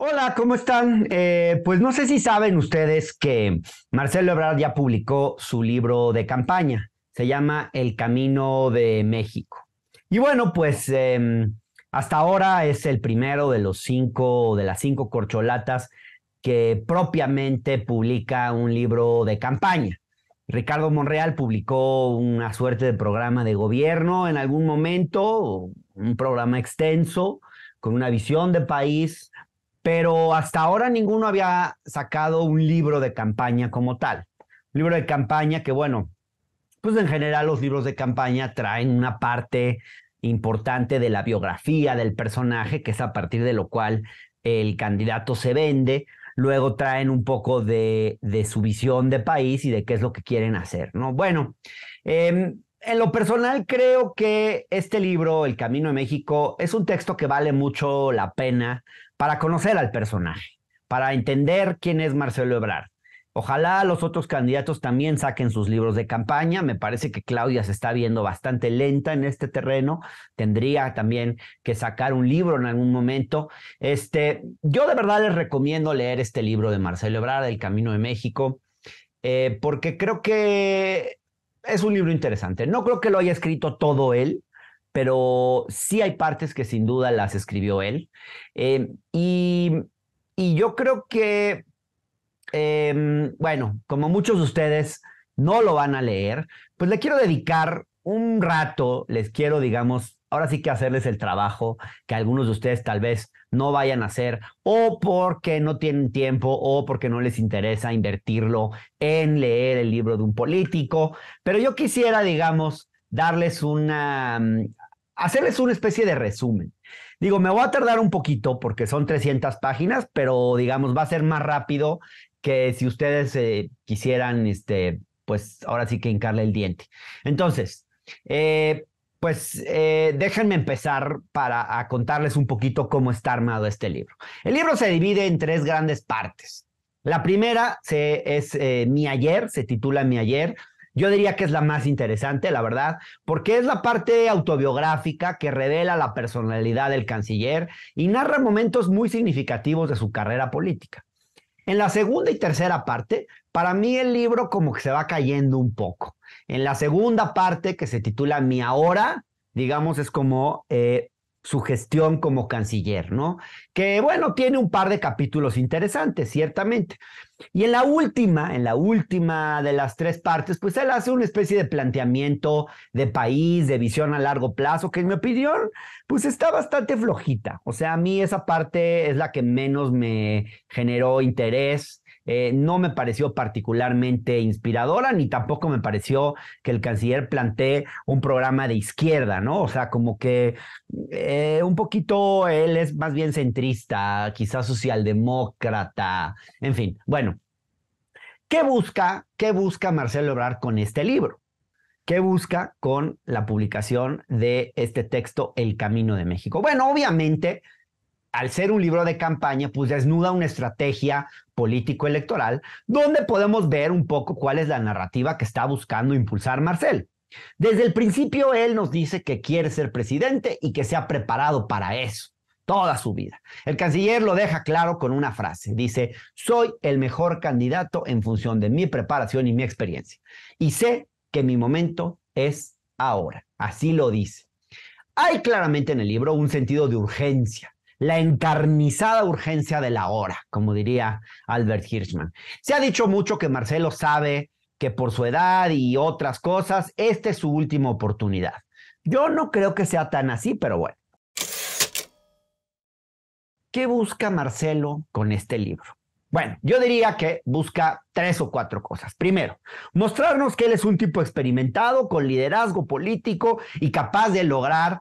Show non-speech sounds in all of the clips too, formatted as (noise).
Hola, ¿cómo están? Eh, pues no sé si saben ustedes que Marcelo Ebrard ya publicó su libro de campaña. Se llama El Camino de México. Y bueno, pues em, hasta ahora es el primero de los cinco, de las cinco corcholatas que propiamente publica un libro de campaña. Ricardo Monreal publicó una suerte de programa de gobierno en algún momento, un programa extenso, con una visión de país, pero hasta ahora ninguno había sacado un libro de campaña como tal. libro de campaña que, bueno, pues en general los libros de campaña traen una parte importante de la biografía del personaje, que es a partir de lo cual el candidato se vende, luego traen un poco de, su visión de país y de qué es lo que quieren hacer, ¿no? Bueno, em, en lo personal creo que este libro, El Camino de México, es un texto que vale mucho la pena para conocer al personaje, para entender quién es Marcelo Ebrard. Ojalá los otros candidatos también saquen sus libros de campaña. Me parece que Claudia se está viendo bastante lenta en este terreno. Tendría también que sacar un libro en algún momento. Este, yo de verdad les recomiendo leer este libro de Marcelo Ebrard, El Camino de México, eh, porque creo que es un libro interesante. No creo que lo haya escrito todo él pero sí hay partes que sin duda las escribió él. Eh, y, yo creo que, em, bueno, como muchos de ustedes no lo van a leer, pues le quiero dedicar un rato, les quiero, digamos, ahora sí que hacerles el trabajo que algunos de ustedes tal vez no vayan a hacer o porque no tienen tiempo o porque no les interesa invertirlo en leer el libro de un político. Pero yo quisiera, digamos, darles una, mm, hacerles una especie de resumen. Digo, me voy a tardar un poquito porque son 300 páginas, pero digamos, va a ser más rápido que si ustedes eh, quisieran, este, pues ahora sí que hincarle el diente. Entonces, eh, pues eh, déjenme empezar para contarles un poquito cómo está armado este libro. El libro se divide en tres grandes partes. La primera es Mi ayer, se titula Mi ayer, yo diría que es la más interesante, la verdad, porque es la parte autobiográfica que revela la personalidad del canciller y narra momentos muy significativos de su carrera política. En la segunda y tercera parte, para mí el libro como que se va cayendo un poco. En la segunda parte, que se titula Mi ahora, digamos, es como eh, su gestión como canciller, ¿no? Que bueno, tiene un par de capítulos interesantes, ciertamente. Y en la última, en la última de las tres partes, pues él hace una especie de planteamiento de país, de visión a largo plazo, que en mi opinión, pues está bastante flojita. O sea, a mí esa parte es la que menos me generó interés. Eh, no me pareció particularmente inspiradora, ni tampoco me pareció que el canciller plantee un programa de izquierda, ¿no? O sea, como que eh, un poquito él es más bien centrista, quizás socialdemócrata, en fin, bueno. ¿Qué busca, qué busca Marcelo Ebrard con este libro? ¿Qué busca con la publicación de este texto El Camino de México? Bueno, obviamente al ser un libro de campaña, pues desnuda una estrategia político-electoral donde podemos ver un poco cuál es la narrativa que está buscando impulsar Marcel. Desde el principio él nos dice que quiere ser presidente y que se ha preparado para eso toda su vida. El canciller lo deja claro con una frase. Dice, soy el mejor candidato en función de mi preparación y mi experiencia. Y sé que mi momento es ahora. Así lo dice. Hay claramente en el libro un sentido de urgencia la encarnizada urgencia de la hora, como diría Albert Hirschman. Se ha dicho mucho que Marcelo sabe que por su edad y otras cosas, esta es su última oportunidad. Yo no creo que sea tan así, pero bueno. ¿Qué busca Marcelo con este libro? Bueno, yo diría que busca tres o cuatro cosas. Primero, mostrarnos que él es un tipo experimentado, con liderazgo político y capaz de lograr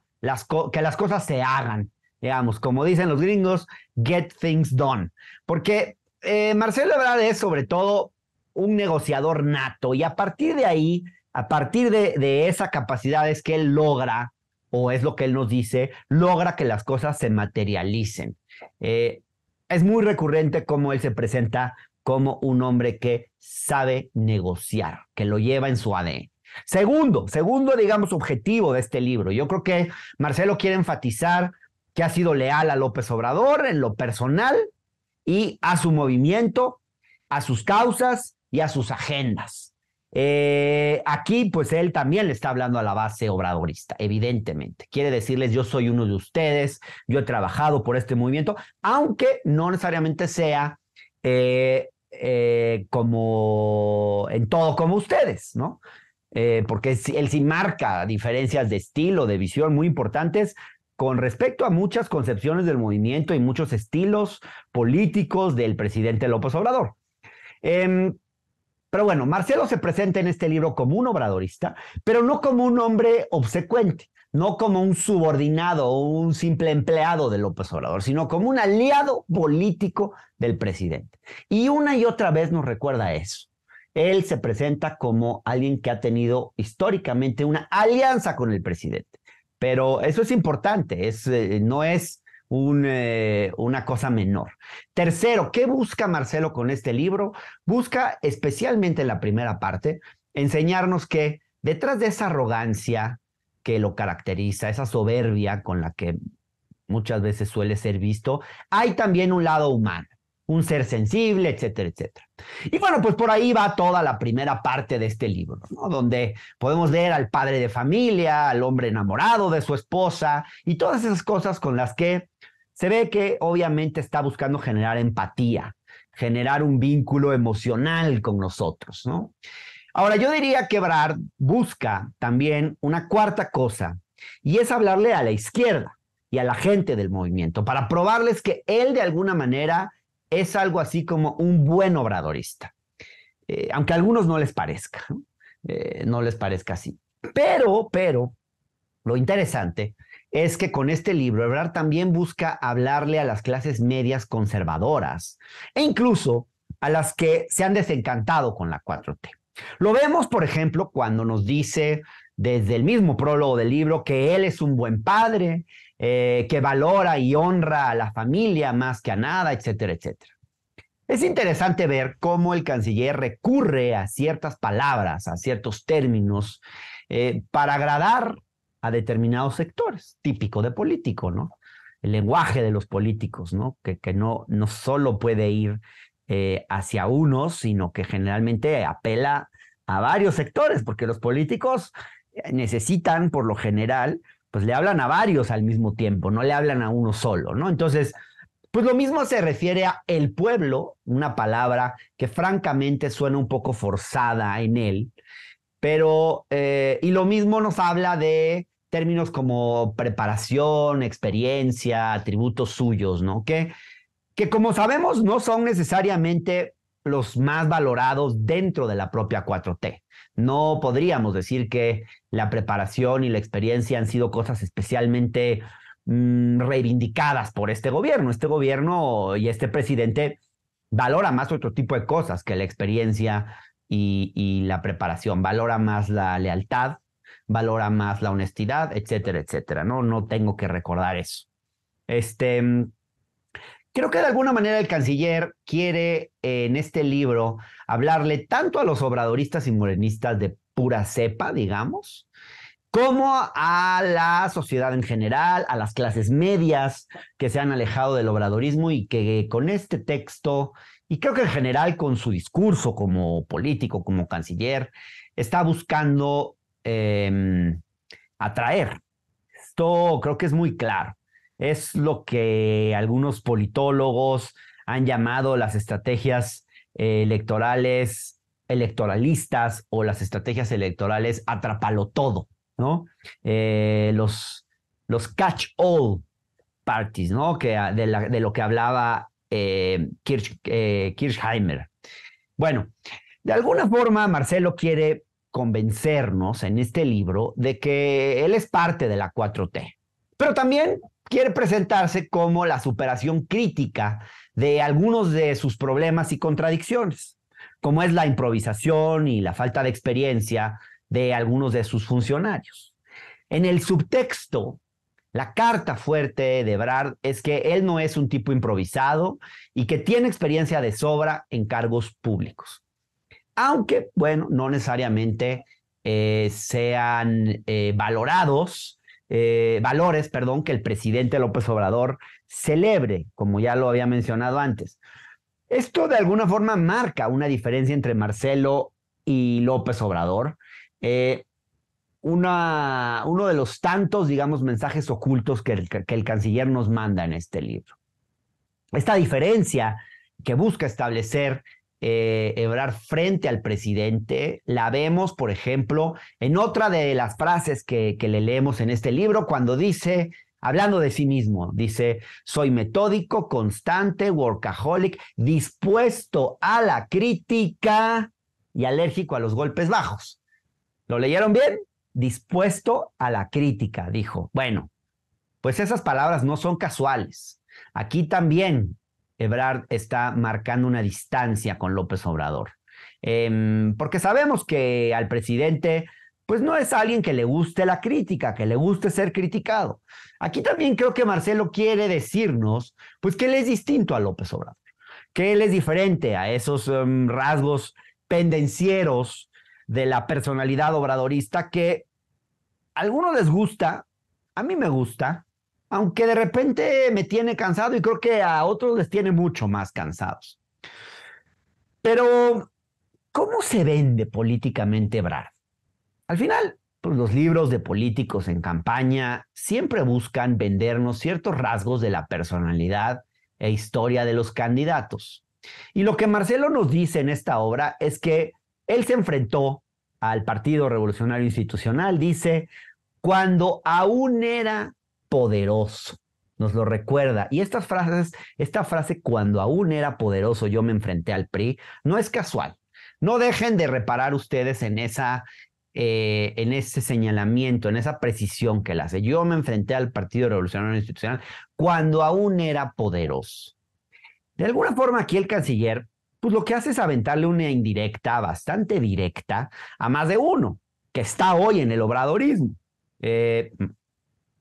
que las cosas se hagan digamos, como dicen los gringos, get things done. Porque eh, Marcelo, Marcelo verdad, es sobre todo un negociador nato y a partir de ahí, a partir de, esa capacidad es que él logra, o es lo que él nos dice, logra que las cosas se materialicen. Eh, es muy recurrente cómo él se presenta como un hombre que sabe negociar, que lo lleva en su ADN. Segundo, segundo, digamos, objetivo de este libro. Yo creo que Marcelo quiere enfatizar que ha sido leal a López Obrador en lo personal y a su movimiento, a sus causas y a sus agendas. Eh, aquí, pues él también le está hablando a la base obradorista, evidentemente. Quiere decirles, yo soy uno de ustedes, yo he trabajado por este movimiento, aunque no necesariamente sea eh, eh, como en todo como ustedes, ¿no? porque él sí marca diferencias de estilo, de visión muy importantes, con respecto a muchas concepciones del movimiento y muchos estilos políticos del presidente López Obrador. Em, pero bueno, Marcelo se presenta en este libro como un obradorista, pero no como un hombre obsecuente, no como un subordinado o un simple empleado de López Obrador, sino como un aliado político del presidente. Y una y otra vez nos recuerda eso. Él se presenta como alguien que ha tenido históricamente una alianza con el presidente. Pero eso es importante, es, eh, no es eh, una cosa menor. Tercero, ¿qué busca Marcelo con este libro? Busca, especialmente en la primera parte, enseñarnos que detrás de esa arrogancia que lo caracteriza, esa soberbia con la que muchas veces suele ser visto, hay también un lado humano un ser sensible, etcétera, etcétera. Y bueno, pues por ahí va toda la primera parte de este libro, ¿no? donde podemos ver al padre de familia, al hombre enamorado de su esposa y todas esas cosas con las que se ve que obviamente está buscando generar empatía, generar un vínculo emocional con nosotros, ¿no? Ahora, yo diría que Brad busca también una cuarta cosa, y es hablarle a la izquierda y a la gente del movimiento, para probarles que él de alguna manera es algo así como un buen obradorista, eh, aunque a algunos no les parezca, ¿no? Eh, no les parezca así. Pero, pero, lo interesante es que con este libro Ebrard también busca hablarle a las clases medias conservadoras e incluso a las que se han desencantado con la 4T. Lo vemos, por ejemplo, cuando nos dice desde el mismo prólogo del libro que él es un buen padre, eh, que valora y honra a la familia más que a nada, etcétera, etcétera. Es interesante ver cómo el canciller recurre a ciertas palabras, a ciertos términos, eh, para agradar a determinados sectores, típico de político, ¿no? El lenguaje de los políticos, ¿no? Que, que no, no solo puede ir eh, hacia unos, sino que generalmente apela a varios sectores, porque los políticos necesitan, por lo general, pues le hablan a varios al mismo tiempo, no le hablan a uno solo, ¿no? Entonces, pues lo mismo se refiere a el pueblo, una palabra que francamente suena un poco forzada en él, pero, eh, y lo mismo nos habla de términos como preparación, experiencia, atributos suyos, ¿no? Que, que como sabemos no son necesariamente los más valorados dentro de la propia 4T. No podríamos decir que la preparación y la experiencia han sido cosas especialmente mm, reivindicadas por este gobierno. Este gobierno y este presidente valora más otro tipo de cosas que la experiencia y, y la preparación. Valora más la lealtad, valora más la honestidad, etcétera, etcétera. No, no tengo que recordar eso. Este, mm, Creo que de alguna manera el canciller quiere eh, en este libro hablarle tanto a los obradoristas y morenistas de pura cepa, digamos, como a la sociedad en general, a las clases medias que se han alejado del obradorismo y que con este texto, y creo que en general con su discurso como político, como canciller, está buscando em, atraer. Esto creo que es muy claro. Es lo que algunos politólogos han llamado las estrategias eh, electorales, electoralistas o las estrategias electorales atrapalo todo, ¿no? Eh, los, los catch all parties, ¿no? Que, ah, de, lo que hablaba eh, Kirchheimer. Bueno, de alguna forma Marcelo quiere convencernos en este libro de que él es parte de la 4T, pero también quiere presentarse como la superación crítica de algunos de sus problemas y contradicciones, como es la improvisación y la falta de experiencia de algunos de sus funcionarios. En el subtexto, la carta fuerte de Brad es que él no es un tipo improvisado y que tiene experiencia de sobra en cargos públicos. Aunque, bueno, no necesariamente eh, sean eh, valorados eh, valores, perdón, que el presidente López Obrador celebre, como ya lo había mencionado antes. Esto de alguna forma marca una diferencia entre Marcelo y López Obrador. Eh, una, uno de los tantos, digamos, mensajes ocultos que el canciller nos manda en este libro. Esta diferencia que busca establecer eh, Ebrar frente al presidente. La vemos, por ejemplo, en otra de las frases que, que le leemos en este libro, cuando dice, hablando de sí mismo, dice, soy metódico, constante, workaholic, dispuesto a la crítica y alérgico a los golpes bajos. ¿Lo leyeron bien? Dispuesto a la crítica, dijo. Bueno, pues esas palabras no son casuales. Aquí también Ebrard está marcando una distancia con López Obrador. Em, porque sabemos que al presidente, pues no es alguien que le guste la crítica, que le guste ser criticado. Aquí también creo que Marcelo quiere decirnos, pues que él es distinto a López Obrador, que él es diferente a esos em, rasgos pendencieros de la personalidad obradorista que a algunos les gusta, a mí me gusta, aunque de repente me tiene cansado y creo que a otros les tiene mucho más cansados. Pero, ¿cómo se vende políticamente Brad? Al final, pues, los libros de políticos en campaña siempre buscan vendernos ciertos rasgos de la personalidad e historia de los candidatos. Y lo que Marcelo nos dice en esta obra es que él se enfrentó al Partido Revolucionario Institucional, dice, cuando aún era poderoso. Nos lo recuerda. Y estas frases, esta frase, cuando aún era poderoso, yo me enfrenté al PRI, no es casual. No dejen de reparar ustedes en esa eh, en ese señalamiento, en esa precisión que la hace. Yo me enfrenté al Partido Revolucionario Institucional cuando aún era poderoso. De alguna forma aquí el canciller, pues lo que hace es aventarle una indirecta, bastante directa, a más de uno, que está hoy en el obradorismo. Eh,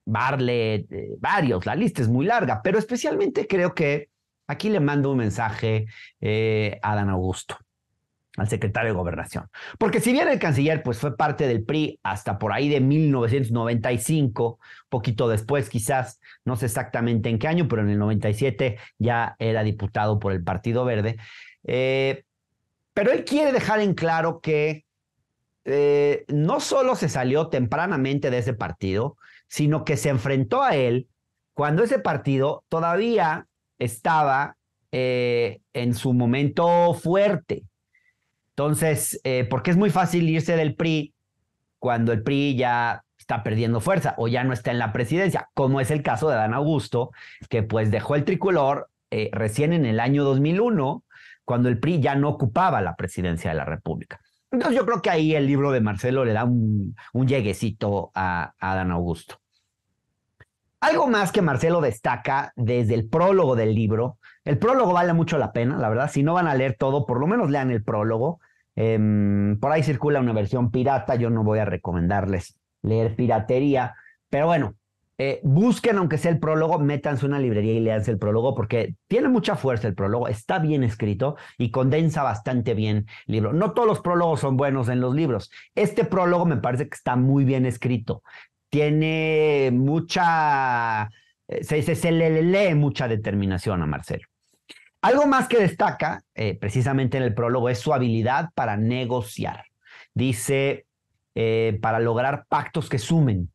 Barlet, eh, varios, la lista es muy larga, pero especialmente creo que aquí le mando un mensaje eh, a Dan Augusto, al secretario de Gobernación. Porque si bien el canciller pues, fue parte del PRI hasta por ahí de 1995, poquito después quizás, no sé exactamente en qué año, pero en el 97 ya era diputado por el Partido Verde, eh, pero él quiere dejar en claro que no solo se salió tempranamente de ese partido, sino que se enfrentó a él cuando ese partido todavía estaba eh, en su momento fuerte. Entonces, eh, porque es muy fácil irse del PRI cuando el PRI ya está perdiendo fuerza o ya no está en la presidencia, como es el caso de Dan Augusto, que pues dejó el tricolor eh, recién en el año 2001, cuando el PRI ya no ocupaba la presidencia de la República. Entonces yo creo que ahí el libro de Marcelo le da un, un lleguecito a, a Adán Augusto. Algo más que Marcelo destaca desde el prólogo del libro, el prólogo vale mucho la pena, la verdad, si no van a leer todo, por lo menos lean el prólogo. Em, por ahí circula una versión pirata, yo no voy a recomendarles leer piratería, pero bueno, eh, busquen, aunque sea el prólogo, métanse una librería y leanse el prólogo, porque tiene mucha fuerza el prólogo, está bien escrito y condensa bastante bien el libro. No todos los prólogos son buenos en los libros. Este prólogo me parece que está muy bien escrito. Tiene mucha. Eh, se, le lee mucha determinación a Marcelo. Algo más que destaca, eh, precisamente en el prólogo, es su habilidad para negociar. Dice, para lograr pactos que sumen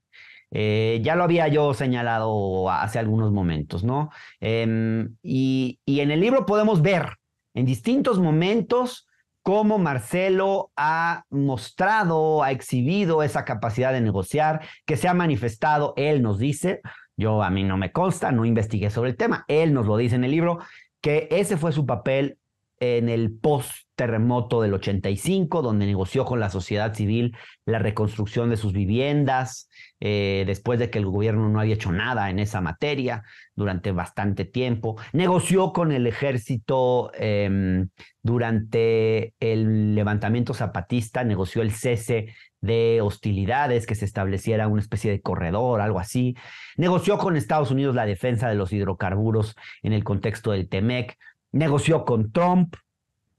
eh, ya lo había yo señalado hace algunos momentos, ¿no? Em, y, y, en el libro podemos ver en distintos momentos cómo Marcelo ha mostrado, ha exhibido esa capacidad de negociar, que se ha manifestado, él nos dice, yo a mí no me consta, no investigué sobre el tema, él nos lo dice en el libro, que ese fue su papel en el post-terremoto del 85, donde negoció con la sociedad civil la reconstrucción de sus viviendas, eh, después de que el gobierno no había hecho nada en esa materia durante bastante tiempo. Negoció con el ejército em, durante el levantamiento zapatista, negoció el cese de hostilidades, que se estableciera una especie de corredor, algo así. Negoció con Estados Unidos la defensa de los hidrocarburos en el contexto del TEMEC. Negoció con Trump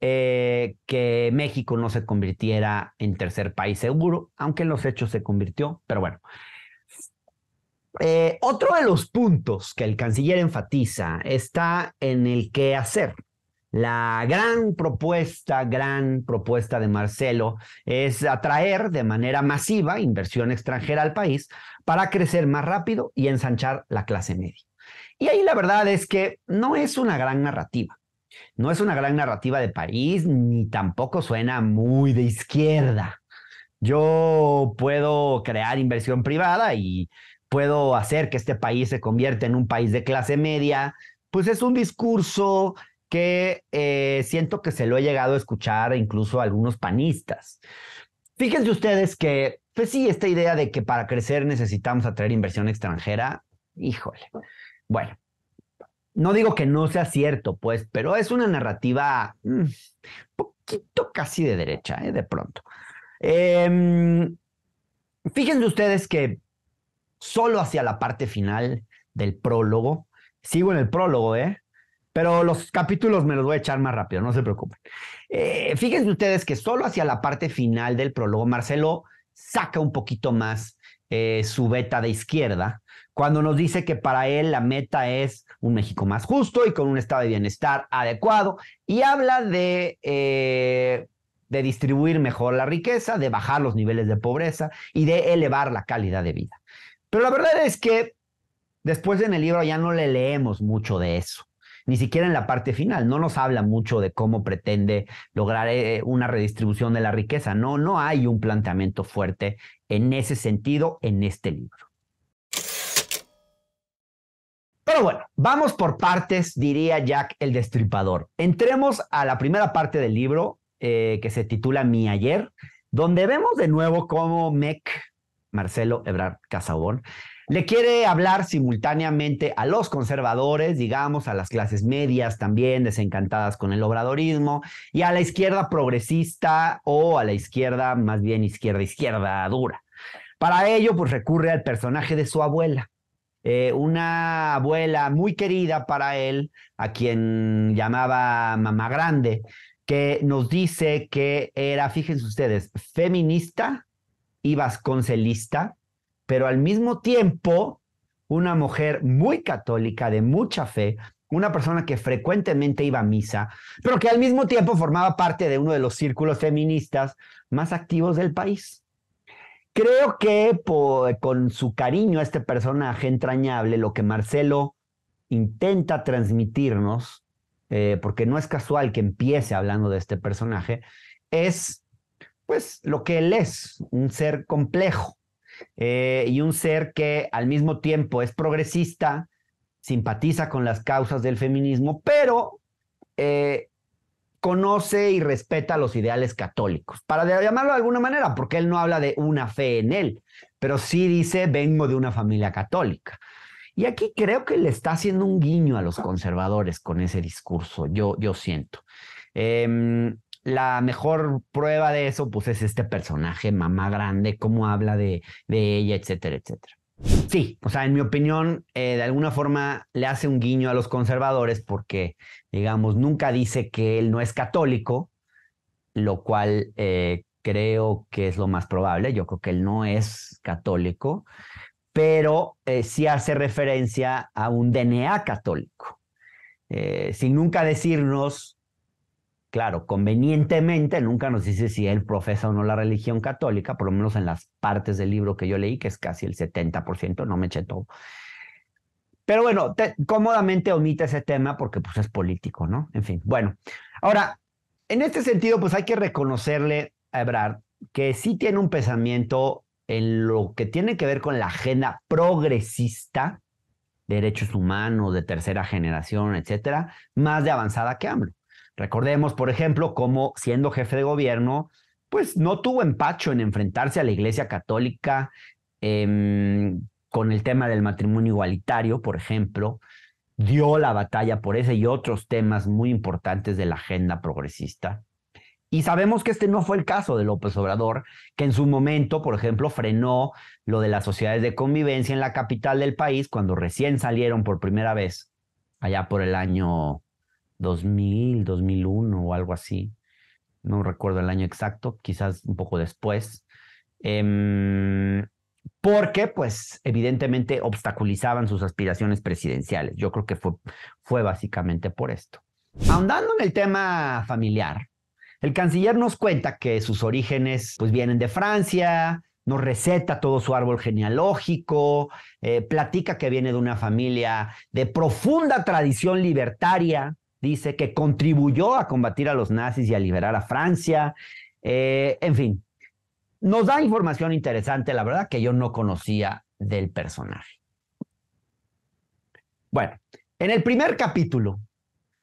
eh, que México no se convirtiera en tercer país seguro, aunque en los hechos se convirtió, pero bueno, eh, otro de los puntos que el canciller enfatiza está en el qué hacer. La gran propuesta, gran propuesta de Marcelo es atraer de manera masiva inversión extranjera al país para crecer más rápido y ensanchar la clase media. Y ahí la verdad es que no es una gran narrativa. No es una gran narrativa de país ni tampoco suena muy de izquierda. Yo puedo crear inversión privada y puedo hacer que este país se convierta en un país de clase media, pues es un discurso que eh, siento que se lo he llegado a escuchar incluso a algunos panistas. Fíjense ustedes que, pues sí, esta idea de que para crecer necesitamos atraer inversión extranjera, híjole. Bueno, no digo que no sea cierto, pues, pero es una narrativa mm, poquito casi de derecha, ¿eh? de pronto. Em, fíjense ustedes que solo hacia la parte final del prólogo. Sigo en el prólogo, ¿eh? Pero los capítulos me los voy a echar más rápido, no se preocupen. Eh, fíjense ustedes que solo hacia la parte final del prólogo, Marcelo saca un poquito más eh, su beta de izquierda cuando nos dice que para él la meta es un México más justo y con un estado de bienestar adecuado y habla de, eh, de distribuir mejor la riqueza, de bajar los niveles de pobreza y de elevar la calidad de vida. Pero la verdad es que después en el libro ya no le leemos mucho de eso ni siquiera en la parte final. No nos habla mucho de cómo pretende lograr eh, una redistribución de la riqueza. No, no hay un planteamiento fuerte en ese sentido en este libro. Pero bueno, vamos por partes, diría Jack el Destripador. Entremos a la primera parte del libro eh, que se titula Mi ayer, donde vemos de nuevo cómo Mec Marcelo Ebrard Casabón, le quiere hablar simultáneamente a los conservadores, digamos, a las clases medias también desencantadas con el obradorismo y a la izquierda progresista o a la izquierda más bien izquierda izquierda dura. Para ello, pues recurre al personaje de su abuela, eh, una abuela muy querida para él, a quien llamaba mamá grande, que nos dice que era, fíjense ustedes, feminista, y vasconcelista, pero al mismo tiempo una mujer muy católica, de mucha fe, una persona que frecuentemente iba a misa, pero que al mismo tiempo formaba parte de uno de los círculos feministas más activos del país. Creo que con su cariño a este personaje entrañable, lo que Marcelo intenta transmitirnos, eh, porque no es casual que empiece hablando de este personaje, es pues lo que él es, un ser complejo eh, y un ser que al mismo tiempo es progresista, simpatiza con las causas del feminismo, pero eh, conoce y respeta los ideales católicos, para llamarlo de alguna manera, porque él no habla de una fe en él, pero sí dice, vengo de una familia católica. Y aquí creo que le está haciendo un guiño a los conservadores con ese discurso, yo, yo siento. Em, la mejor prueba de eso, pues es este personaje, mamá grande, cómo habla de, ella, etcétera, etcétera. Sí, o sea, en mi opinión, eh, de alguna forma le hace un guiño a los conservadores porque, digamos, nunca dice que él no es católico, lo cual eh, creo que es lo más probable. Yo creo que él no es católico, pero eh, sí hace referencia a un DNA católico. sin nunca decirnos Claro, convenientemente nunca nos dice si él profesa o no la religión católica, por lo menos en las partes del libro que yo leí, que es casi el 70%, no me eché todo. Pero bueno, cómodamente omite ese tema porque pues es político, ¿no? En fin, bueno. Ahora, en este sentido, pues hay que reconocerle a Ebrard que sí tiene un pensamiento en lo que tiene que ver con la agenda progresista, derechos humanos, de tercera generación, etcétera, más de avanzada que AMLO. Recordemos, por ejemplo, cómo siendo jefe de gobierno, pues no tuvo empacho en enfrentarse a la Iglesia Católica em, con el tema del matrimonio igualitario, por ejemplo, dio la batalla por ese y otros temas muy importantes de la agenda progresista. Y sabemos que este no fue el caso de López Obrador, que en su momento, por ejemplo, frenó lo de las sociedades de convivencia en la capital del país cuando recién salieron por primera vez, allá por el año 2000, 2001 o algo así. No recuerdo el año exacto, quizás un poco después. Em, porque, pues, evidentemente obstaculizaban sus aspiraciones presidenciales. Yo creo que fue, fue básicamente por esto. Ahondando en el tema familiar, el canciller nos cuenta que sus orígenes, pues, vienen de Francia, nos receta todo su árbol genealógico, eh, platica que viene de una familia de profunda tradición libertaria, dice que contribuyó a combatir a los nazis y a liberar a Francia. Eh, en fin, nos da información interesante, la verdad, que yo no conocía del personaje. Bueno, en el primer capítulo,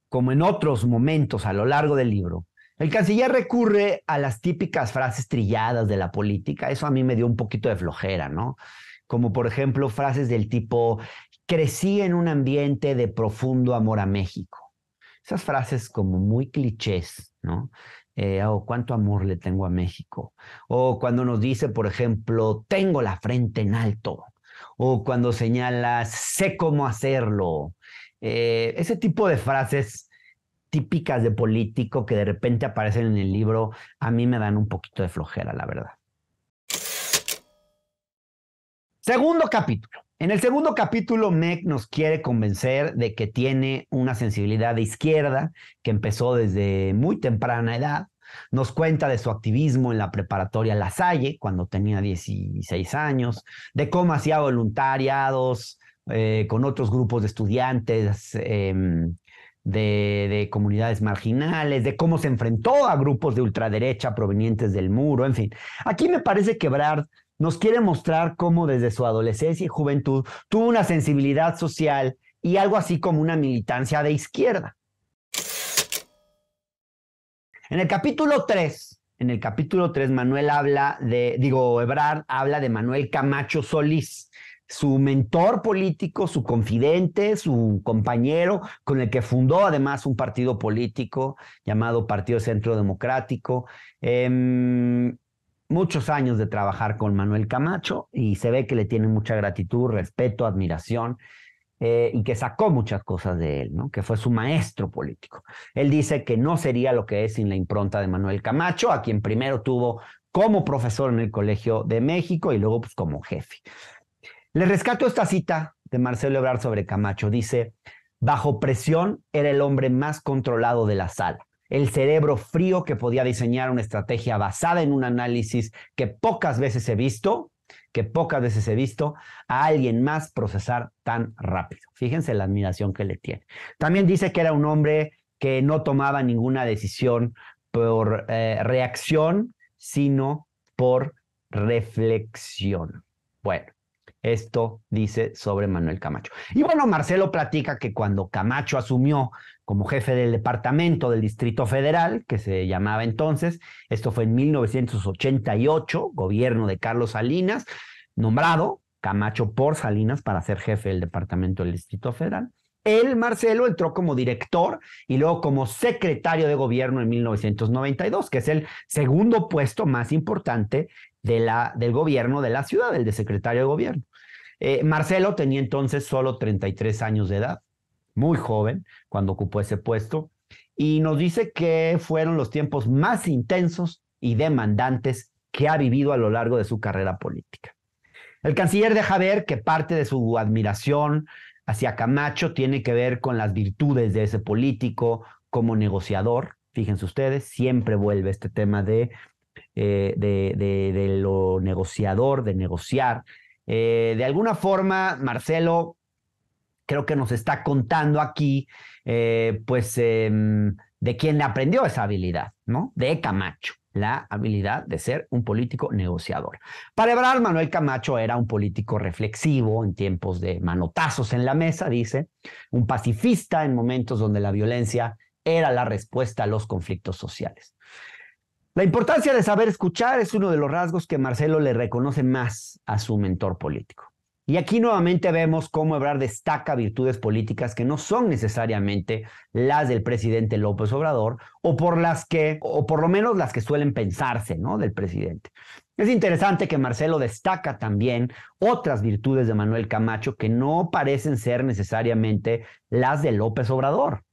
como en otros momentos a lo largo del libro, el canciller recurre a las típicas frases trilladas de la política. Eso a mí me dio un poquito de flojera, ¿no? Como por ejemplo frases del tipo, crecí en un ambiente de profundo amor a México esas frases como muy clichés, ¿no? Eh, o oh, cuánto amor le tengo a México. O cuando nos dice, por ejemplo, tengo la frente en alto. O cuando señala, sé cómo hacerlo. Eh, ese tipo de frases típicas de político que de repente aparecen en el libro, a mí me dan un poquito de flojera, la verdad. Segundo capítulo. En el segundo capítulo, Meg nos quiere convencer de que tiene una sensibilidad de izquierda que empezó desde muy temprana edad. Nos cuenta de su activismo en la preparatoria La Salle, cuando tenía 16 años, de cómo hacía voluntariados eh, con otros grupos de estudiantes em, de, comunidades marginales, de cómo se enfrentó a grupos de ultraderecha provenientes del muro, en fin. Aquí me parece quebrar nos quiere mostrar cómo desde su adolescencia y juventud tuvo una sensibilidad social y algo así como una militancia de izquierda. En el capítulo 3, en el capítulo 3, Manuel habla de, digo, Ebrard habla de Manuel Camacho Solís, su mentor político, su confidente, su compañero, con el que fundó además un partido político llamado Partido Centro Democrático. Em, muchos años de trabajar con Manuel Camacho y se ve que le tiene mucha gratitud, respeto, admiración. Eh, y que sacó muchas cosas de él, ¿no? que fue su maestro político. Él dice que no sería lo que es sin la impronta de Manuel Camacho, a quien primero tuvo como profesor en el Colegio de México y luego pues, como jefe. Le rescato esta cita de Marcelo Ebrard sobre Camacho. Dice, bajo presión era el hombre más controlado de la sala el cerebro frío que podía diseñar una estrategia basada en un análisis que pocas veces he visto, que pocas veces he visto a alguien más procesar tan rápido. Fíjense la admiración que le tiene. También dice que era un hombre que no tomaba ninguna decisión por eh, reacción, sino por reflexión. Bueno, esto dice sobre Manuel Camacho. Y bueno, Marcelo platica que cuando Camacho asumió como jefe del departamento del Distrito Federal, que se llamaba entonces, esto fue en 1988, gobierno de Carlos Salinas, nombrado Camacho por Salinas para ser jefe del departamento del Distrito Federal. Él, Marcelo, entró como director y luego como secretario de gobierno en 1992, que es el segundo puesto más importante de la, del gobierno de la ciudad, el de secretario de gobierno. Eh, Marcelo tenía entonces solo 33 años de edad, muy joven cuando ocupó ese puesto, y nos dice que fueron los tiempos más intensos y demandantes que ha vivido a lo largo de su carrera política. El canciller deja ver que parte de su admiración hacia Camacho tiene que ver con las virtudes de ese político como negociador. Fíjense ustedes, siempre vuelve este tema de, eh, de, lo negociador, de negociar, eh, de alguna forma, Marcelo, creo que nos está contando aquí, eh, pues, em, de quién aprendió esa habilidad, ¿no? De Camacho, la habilidad de ser un político negociador. Para Ebrard, Manuel Camacho era un político reflexivo en tiempos de manotazos en la mesa, dice, un pacifista en momentos donde la violencia era la respuesta a los conflictos sociales. La importancia de saber escuchar es uno de los rasgos que Marcelo le reconoce más a su mentor político. Y aquí nuevamente vemos cómo Ebrard destaca virtudes políticas que no son necesariamente las del presidente López Obrador o por las que, o por lo menos las que suelen pensarse, ¿no? Del presidente. Es interesante que Marcelo destaca también otras virtudes de Manuel Camacho que no parecen ser necesariamente las de López Obrador.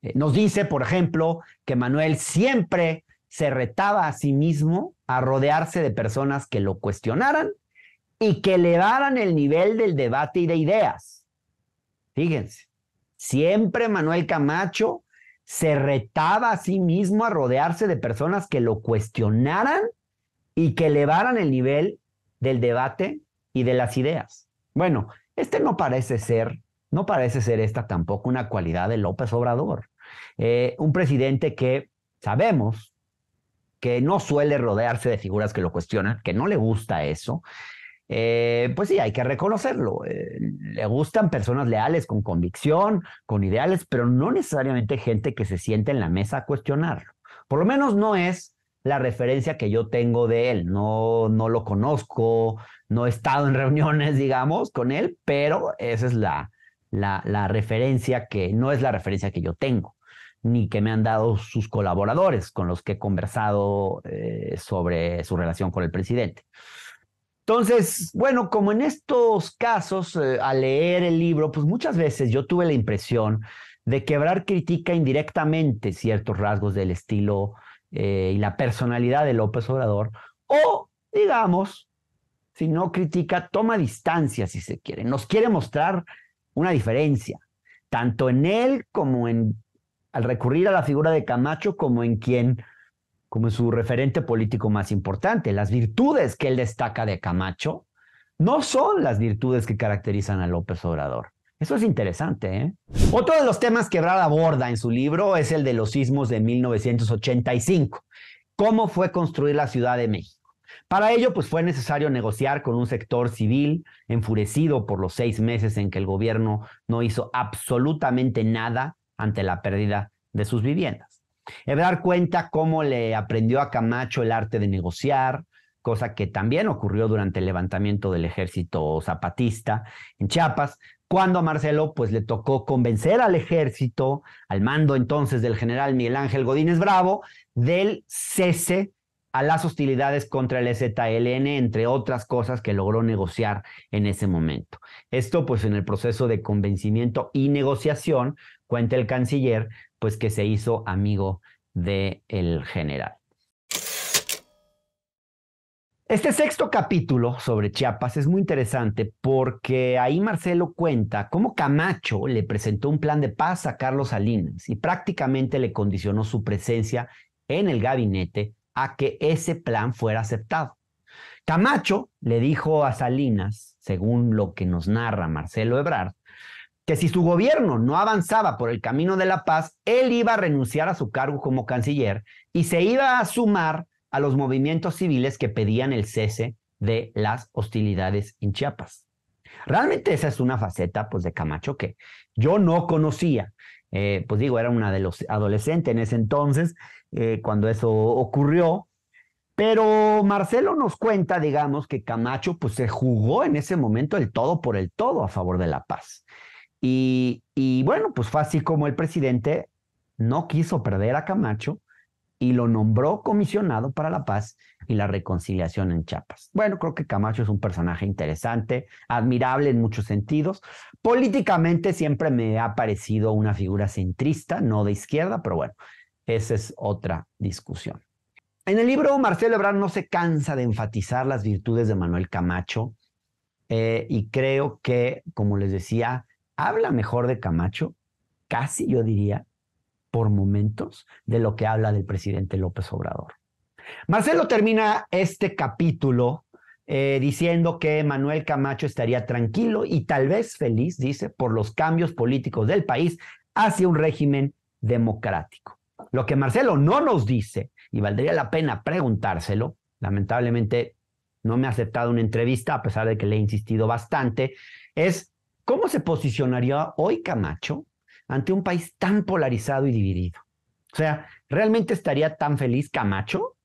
Eh, nos dice, por ejemplo, que Manuel siempre se retaba a sí mismo a rodearse de personas que lo cuestionaran y que elevaran el nivel del debate y de ideas. Fíjense, siempre Manuel Camacho se retaba a sí mismo a rodearse de personas que lo cuestionaran y que elevaran el nivel del debate y de las ideas. Bueno, este no parece ser, no parece ser esta tampoco una cualidad de López Obrador. Eh, un presidente que sabemos que no suele rodearse de figuras que lo cuestionan, que no le gusta eso, eh, pues sí, hay que reconocerlo. Eh, le gustan personas leales, con convicción, con ideales, pero no necesariamente gente que se siente en la mesa a cuestionarlo. Por lo menos no es la referencia que yo tengo de él. No, no lo conozco, no he estado en reuniones, (laughs) digamos, con él, pero esa es la, la referencia que no es la referencia que yo tengo ni que me han dado sus colaboradores con los que he conversado eh, sobre su relación con el presidente. Entonces, bueno, como en estos casos, eh, al leer el libro, pues muchas veces yo tuve la impresión de quebrar crítica indirectamente ciertos rasgos del estilo eh, y la personalidad de López Obrador, o digamos, si no critica, toma distancia, si se quiere, nos quiere mostrar una diferencia, tanto en él como en al recurrir a la figura de Camacho como en quien, como su referente político más importante. Las virtudes que él destaca de Camacho no son las virtudes que caracterizan a López Obrador. Eso es interesante. ¿eh? Otro de los temas que Brada aborda en su libro es el de los sismos de 1985. ¿Cómo fue construir la Ciudad de México? Para ello, pues fue necesario negociar con un sector civil enfurecido por los seis meses en que el gobierno no hizo absolutamente nada ante la pérdida de sus viviendas. dar cuenta cómo le aprendió a Camacho el arte de negociar, cosa que también ocurrió durante el levantamiento del ejército zapatista en Chiapas, cuando a Marcelo pues le tocó convencer al ejército, al mando entonces del general Miguel Ángel Godínez Bravo, del cese a las hostilidades contra el ZLN... entre otras cosas que logró negociar en ese momento. Esto pues en el proceso de convencimiento y negociación, cuenta el canciller, pues que se hizo amigo del el general. Este sexto capítulo sobre Chiapas es muy interesante porque ahí Marcelo cuenta cómo Camacho le presentó un plan de paz a Carlos Salinas y prácticamente le condicionó su presencia en el gabinete a que ese plan fuera aceptado. Camacho le dijo a Salinas, según lo que nos narra Marcelo Ebrard, que si su gobierno no avanzaba por el camino de la paz, él iba a renunciar a su cargo como canciller y se iba a sumar a los movimientos civiles que pedían el cese de las hostilidades en Chiapas. Realmente esa es una faceta pues, de Camacho que yo no conocía. Eh, pues digo, era una de los adolescentes en ese entonces, eh, cuando eso ocurrió. Pero Marcelo nos cuenta, digamos, que Camacho pues se jugó en ese momento el todo por el todo a favor de la paz. Y, y bueno, pues fue así como el presidente no quiso perder a Camacho y lo nombró comisionado para la paz y la reconciliación en Chiapas. Bueno, creo que Camacho es un personaje interesante, admirable en muchos sentidos. Políticamente siempre me ha parecido una figura centrista, no de izquierda, pero bueno, esa es otra discusión. En el libro, Marcelo Ebrard no se cansa de enfatizar las virtudes de Manuel Camacho eh, y creo que, como les decía, habla mejor de Camacho, casi yo diría, momentos de lo que habla del presidente López Obrador. Marcelo termina este capítulo eh, diciendo que Manuel Camacho estaría tranquilo y tal vez feliz, dice, por los cambios políticos del país hacia un régimen democrático. Lo que Marcelo no nos dice, y valdría la pena preguntárselo, lamentablemente no me ha aceptado una entrevista, a pesar de que le he insistido bastante, es cómo se posicionaría hoy Camacho ante un país tan polarizado y dividido? O sea, ¿realmente estaría tan feliz Camacho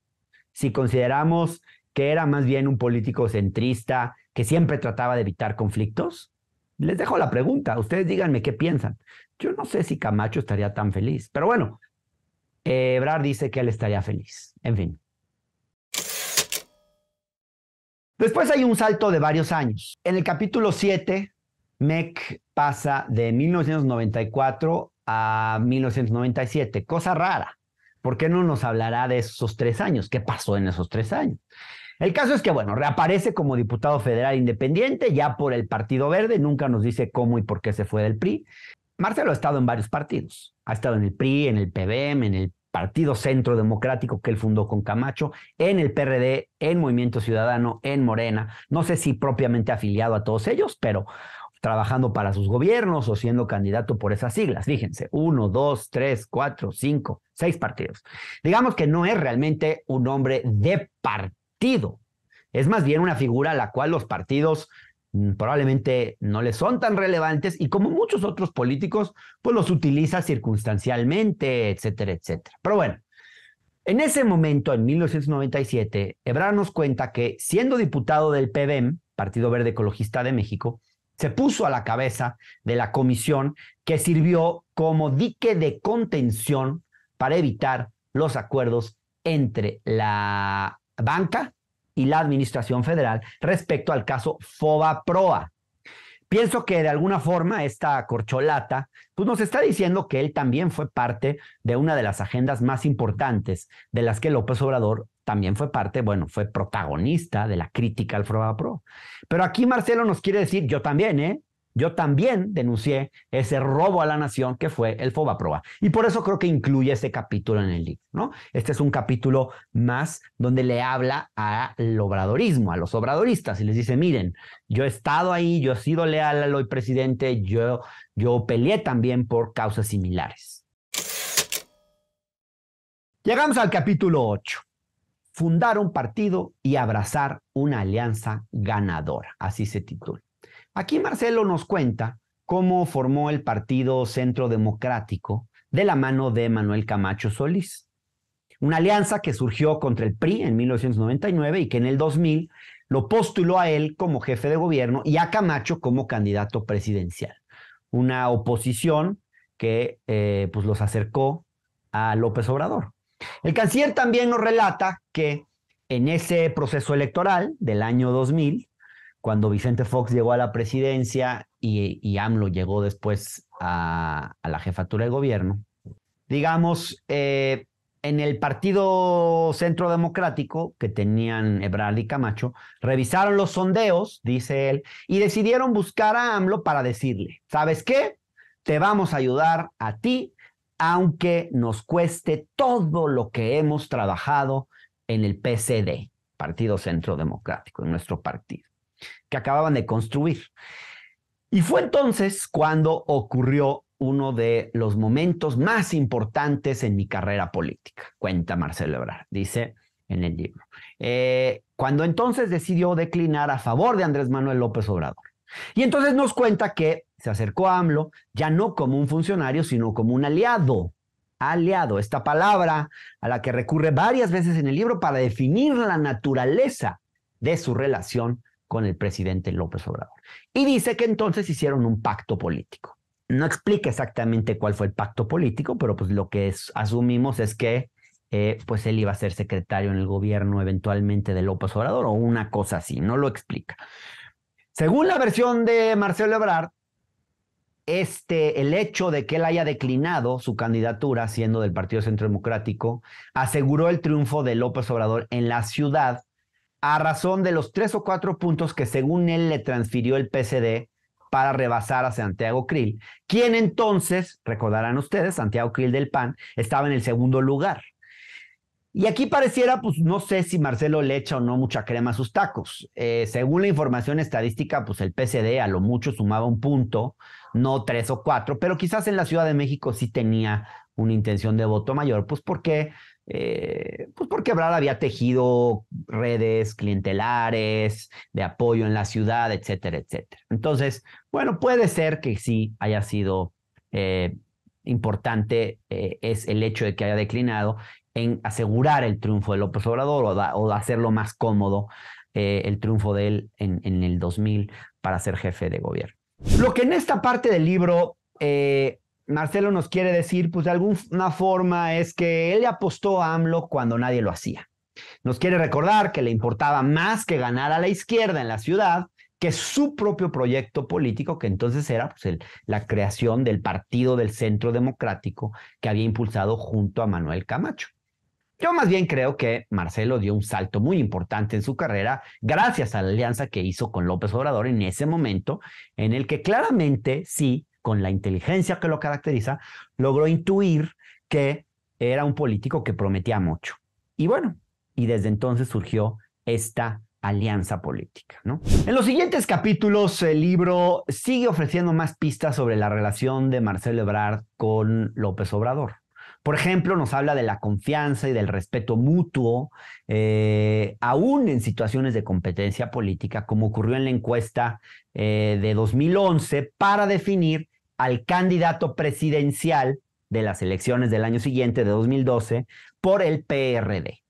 si consideramos que era más bien un político centrista que siempre trataba de evitar conflictos? Les dejo la pregunta, ustedes díganme qué piensan. Yo no sé si Camacho estaría tan feliz, pero bueno, eh, Ebrard dice que él estaría feliz. En fin. Después hay un salto de varios años. En el capítulo 7 MEC pasa de 1994 a 1997, cosa rara. ¿Por qué no nos hablará de esos tres años? ¿Qué pasó en esos tres años? El caso es que, bueno, reaparece como diputado federal independiente, ya por el Partido Verde, nunca nos dice cómo y por qué se fue del PRI. Marcelo ha estado en varios partidos, ha estado en el PRI, en el PBM, en el Partido Centro Democrático que él fundó con Camacho, en el PRD, en Movimiento Ciudadano, en Morena, no sé si propiamente afiliado a todos ellos, pero trabajando para sus gobiernos o siendo candidato por esas siglas. Fíjense, uno, dos, tres, cuatro, cinco, seis partidos. Digamos que no es realmente un hombre de partido. Es más bien una figura a la cual los partidos mm, probablemente no le son tan relevantes y como muchos otros políticos, pues los utiliza circunstancialmente, etcétera, etcétera. Pero bueno, en ese momento, en 1997, Ebrard nos cuenta que siendo diputado del PBM, Partido Verde Ecologista de México, se puso a la cabeza de la comisión que sirvió como dique de contención para evitar los acuerdos entre la banca y la Administración Federal respecto al caso FOBA-PROA, Pienso que de alguna forma esta corcholata pues nos está diciendo que él también fue parte de una de las agendas más importantes de las que López Obrador también fue parte, bueno, fue protagonista de la crítica al Pro. Pero aquí Marcelo nos quiere decir, yo también, ¿eh? yo también denuncié ese robo a la nación que fue el Fobaproa. Y por eso creo que incluye ese capítulo en el libro, ¿no? Este es un capítulo más donde le habla al obradorismo, a los obradoristas, y les dice, miren, yo he estado ahí, yo he sido leal al hoy presidente, yo, yo peleé también por causas similares. Llegamos al capítulo 8 fundar un partido y abrazar una alianza ganadora, así se titula. Aquí Marcelo nos cuenta cómo formó el Partido Centro Democrático de la mano de Manuel Camacho Solís. Una alianza que surgió contra el PRI en 1999 y que en el 2000 lo postuló a él como jefe de gobierno y a Camacho como candidato presidencial. Una oposición que eh, pues los acercó a López Obrador. El canciller también nos relata que en ese proceso electoral del año 2000, cuando Vicente Fox llegó a la presidencia y, AMLO llegó después a, la jefatura del gobierno, digamos, eh, en el Partido Centro Democrático que tenían Ebrard y Camacho, revisaron los sondeos, dice él, y decidieron buscar a AMLO para decirle, ¿sabes qué? Te vamos a ayudar a ti, aunque nos cueste todo lo que hemos trabajado en el PCD, Partido Centro Democrático, en nuestro partido que acababan de construir. Y fue entonces cuando ocurrió uno de los momentos más importantes en mi carrera política, cuenta Marcelo Ebrard, dice en el libro. Eh, cuando entonces decidió declinar a favor de Andrés Manuel López Obrador. Y entonces nos cuenta que se acercó a AMLO ya no como un funcionario, sino como un aliado. Aliado, esta palabra a la que recurre varias veces en el libro para definir la naturaleza de su relación con el presidente López Obrador. Y dice que entonces hicieron un pacto político. No explica exactamente cuál fue el pacto político, pero pues lo que asumimos es que eh, pues él iba a ser secretario en el gobierno eventualmente de López Obrador o una cosa así, no lo explica. Según la versión de Marcelo Ebrard, este, el hecho de que él haya declinado su candidatura siendo del Partido Centro Democrático aseguró el triunfo de López Obrador en la ciudad a razón de los tres o cuatro puntos que según él le transfirió el PSD para rebasar a Santiago Krill, quien entonces, recordarán ustedes, Santiago Krill del PAN, estaba en el segundo lugar. Y aquí pareciera, pues no sé si Marcelo le echa o no mucha crema a sus tacos. Eh, según la información estadística, pues el PCD a lo mucho sumaba un punto, no tres o cuatro, pero quizás en la Ciudad de México sí tenía una intención de voto mayor, pues porque eh, pues porque Brad había tejido redes clientelares, de apoyo en la ciudad, etcétera, etcétera. Entonces, bueno, puede ser que sí haya sido eh, importante eh, es el hecho de que haya declinado en asegurar el triunfo de López Obrador o, hacerlo más cómodo el triunfo de él en, en, el 2000 para ser jefe de gobierno. Lo que en esta parte del libro Marcelo nos quiere decir, pues de alguna forma es que él apostó a AMLO cuando nadie lo hacía. Nos quiere recordar que le importaba más que ganar a la izquierda en la ciudad que su propio proyecto político, que entonces era pues, la creación del Partido del Centro Democrático que había impulsado junto a Manuel Camacho. Yo más bien creo que Marcelo dio un salto muy importante en su carrera gracias a la alianza que hizo con López Obrador en ese momento, en el que claramente sí con la inteligencia que lo caracteriza, logró intuir que era un político que prometía mucho. Y bueno, y desde entonces surgió esta alianza política. ¿no? En los siguientes capítulos, el libro sigue ofreciendo más pistas sobre la relación de Marcelo Ebrard con López Obrador. Por ejemplo, nos habla de la confianza y del respeto mutuo, eh, aún en situaciones de competencia política, como ocurrió en la encuesta eh, de 2011, para definir al candidato presidencial de las elecciones del año siguiente, de 2012, por el PRD.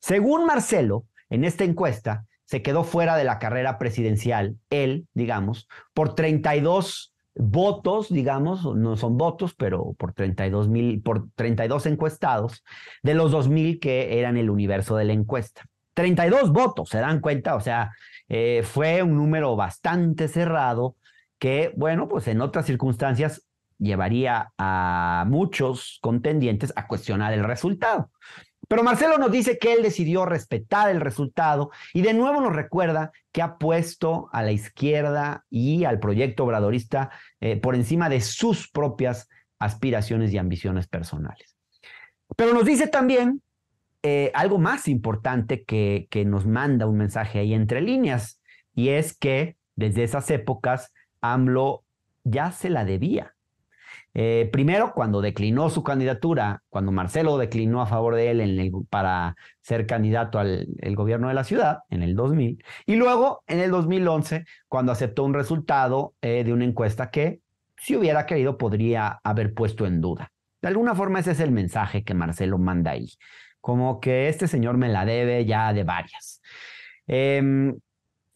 Según Marcelo, en esta encuesta se quedó fuera de la carrera presidencial, él, digamos, por 32 votos, digamos, no son votos, pero por 32, por 32 encuestados, de los 2.000 que eran el universo de la encuesta. 32 votos, se dan cuenta, o sea, eh, fue un número bastante cerrado que, bueno, pues en otras circunstancias llevaría a muchos contendientes a cuestionar el resultado. Pero Marcelo nos dice que él decidió respetar el resultado y de nuevo nos recuerda que ha puesto a la izquierda y al proyecto obradorista eh, por encima de sus propias aspiraciones y ambiciones personales. Pero nos dice también eh, algo más importante que, que nos manda un mensaje ahí entre líneas y es que desde esas épocas AMLO ya se la debía. Eh, primero, cuando declinó su candidatura, cuando Marcelo declinó a favor de él para ser candidato al gobierno de la ciudad en el 2000, y luego en el 2011, cuando aceptó un resultado eh, de una encuesta que, si hubiera querido, podría haber puesto en duda. De alguna forma, ese es el mensaje que Marcelo manda ahí, como que este señor me la debe ya de varias. Em,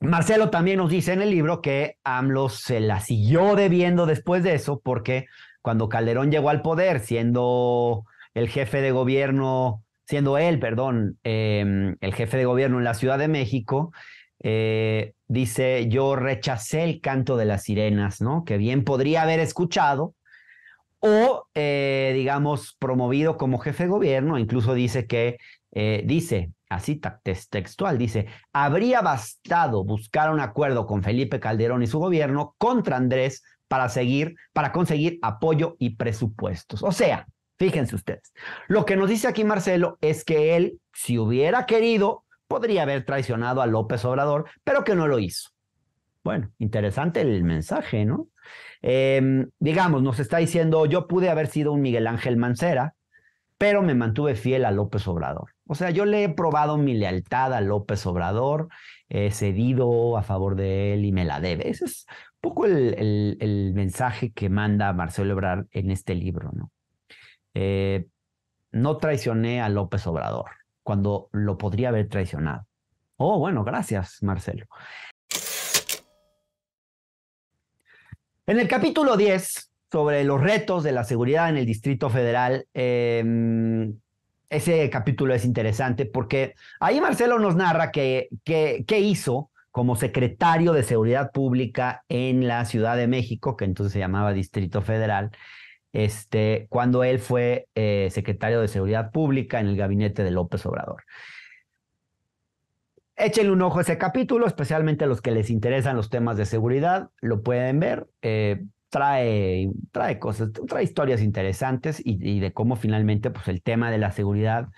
Marcelo también nos dice en el libro que AMLO se la siguió debiendo después de eso, porque cuando Calderón llegó al poder, siendo el jefe de gobierno, siendo él, perdón, em, el jefe de gobierno en la Ciudad de México, eh, dice, yo rechacé el canto de las sirenas, ¿no? Que bien podría haber escuchado o, eh, digamos, promovido como jefe de gobierno, incluso dice que, eh, dice, cita textual, dice, habría bastado buscar un acuerdo con Felipe Calderón y su gobierno contra Andrés para seguir, para conseguir apoyo y presupuestos. O sea, fíjense ustedes, lo que nos dice aquí Marcelo es que él, si hubiera querido, podría haber traicionado a López Obrador, pero que no lo hizo. Bueno, interesante el mensaje, ¿no? Em, digamos, nos está diciendo, yo pude haber sido un Miguel Ángel Mancera, pero me mantuve fiel a López Obrador. O sea, yo le he probado mi lealtad a López Obrador, he cedido a favor de él y me la debe. Ese es un poco el, mensaje que manda Marcelo Ebrard en este libro, ¿no? Eh, no traicioné a López Obrador cuando lo podría haber traicionado. Oh, bueno, gracias, Marcelo. En el capítulo 10, sobre los retos de la seguridad en el Distrito Federal, em, ese capítulo es interesante porque ahí Marcelo nos narra qué que, hizo como secretario de Seguridad Pública en la Ciudad de México, que entonces se llamaba Distrito Federal, este, cuando él fue eh, secretario de Seguridad Pública en el gabinete de López Obrador. Échenle un ojo a ese capítulo, especialmente a los que les interesan los temas de seguridad, lo pueden ver. Eh, trae, trae cosas, trae historias interesantes y, de cómo finalmente pues, el tema de la seguridad,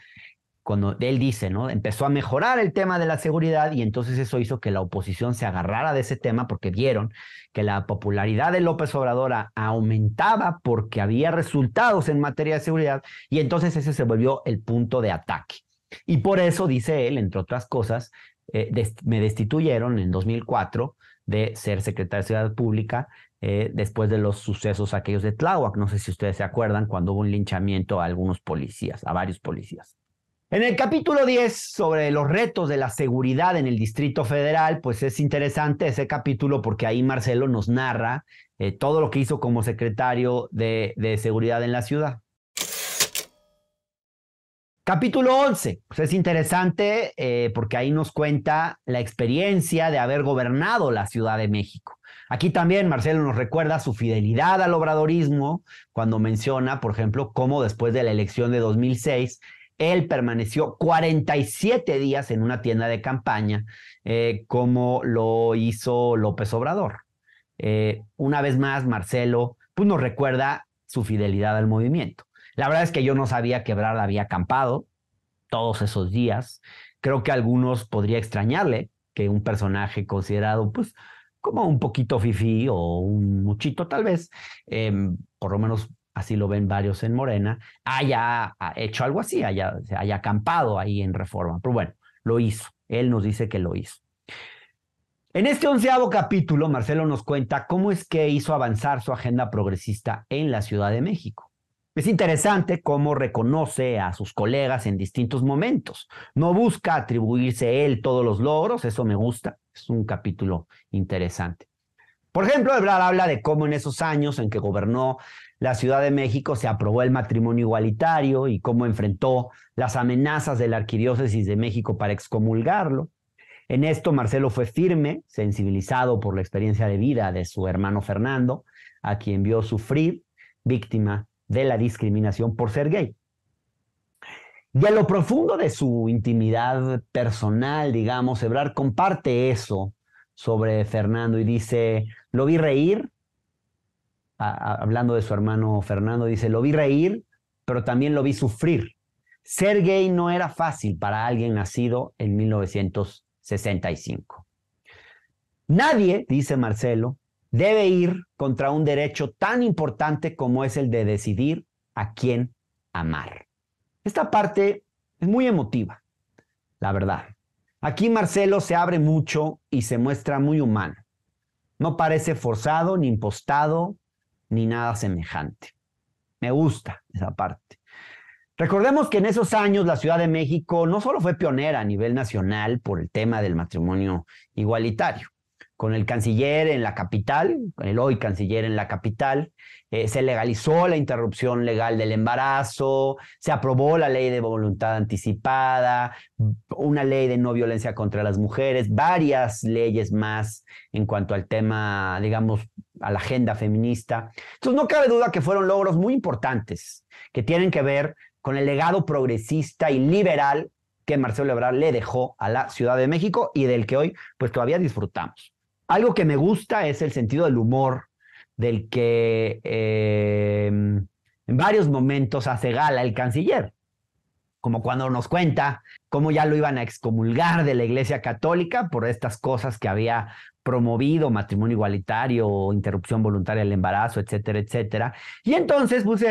cuando él dice, ¿no? Empezó a mejorar el tema de la seguridad y entonces eso hizo que la oposición se agarrara de ese tema porque vieron que la popularidad de López Obrador aumentaba porque había resultados en materia de seguridad y entonces ese se volvió el punto de ataque. Y por eso, dice él, entre otras cosas, eh, me destituyeron en 2004 de ser secretario de Ciudad Pública eh, después de los sucesos aquellos de Tláhuac. No sé si ustedes se acuerdan cuando hubo un linchamiento a algunos policías, a varios policías. En el capítulo 10 sobre los retos de la seguridad en el Distrito Federal, pues es interesante ese capítulo porque ahí Marcelo nos narra eh, todo lo que hizo como secretario de, seguridad en la ciudad. Capítulo 11, pues es interesante eh, porque ahí nos cuenta la experiencia de haber gobernado la Ciudad de México. Aquí también Marcelo nos recuerda su fidelidad al obradorismo cuando menciona, por ejemplo, cómo después de la elección de 2006, él permaneció 47 días en una tienda de campaña, eh, como lo hizo López Obrador. Eh, una vez más, Marcelo pues nos recuerda su fidelidad al movimiento. La verdad es que yo no sabía que Brad había acampado todos esos días. Creo que algunos podría extrañarle que un personaje considerado pues, como un poquito fifí o un muchito tal vez, em, por lo menos así lo ven varios en Morena, haya hecho algo así, haya, haya acampado ahí en Reforma. Pero bueno, lo hizo. Él nos dice que lo hizo. En este onceavo capítulo, Marcelo nos cuenta cómo es que hizo avanzar su agenda progresista en la Ciudad de México. Es interesante cómo reconoce a sus colegas en distintos momentos. No busca atribuirse él todos los logros, eso me gusta es un capítulo interesante. Por ejemplo, Ebrard habla de cómo en esos años en que gobernó la Ciudad de México se aprobó el matrimonio igualitario y cómo enfrentó las amenazas de la Arquidiócesis de México para excomulgarlo. En esto Marcelo fue firme, sensibilizado por la experiencia de vida de su hermano Fernando, a quien vio sufrir, víctima de la discriminación por ser gay. Y a lo profundo de su intimidad personal, digamos, Ebrard comparte eso sobre Fernando y dice, lo vi reír, hablando de su hermano Fernando, dice, lo vi reír, pero también lo vi sufrir. Ser gay no era fácil para alguien nacido en 1965. Nadie, dice Marcelo, debe ir contra un derecho tan importante como es el de decidir a quién amar. Esta parte es muy emotiva, la verdad. Aquí Marcelo se abre mucho y se muestra muy humano. No parece forzado, ni impostado, ni nada semejante. Me gusta esa parte. Recordemos que en esos años la Ciudad de México no solo fue pionera a nivel nacional por el tema del matrimonio igualitario, con el canciller en la capital, con el hoy canciller en la capital, eh, se legalizó la interrupción legal del embarazo, se aprobó la ley de voluntad anticipada, una ley de no violencia contra las mujeres, varias leyes más en cuanto al tema, digamos, a la agenda feminista. Entonces, no cabe duda que fueron logros muy importantes que tienen que ver con el legado progresista y liberal que Marcelo Ebrard le dejó a la Ciudad de México y del que hoy pues todavía disfrutamos. Algo que me gusta es el sentido del humor del que em, en varios momentos hace gala el canciller, como cuando nos cuenta cómo ya lo iban a excomulgar de la Iglesia Católica por estas cosas que había promovido, matrimonio igualitario, interrupción voluntaria del embarazo, etcétera, etcétera. Y entonces, pues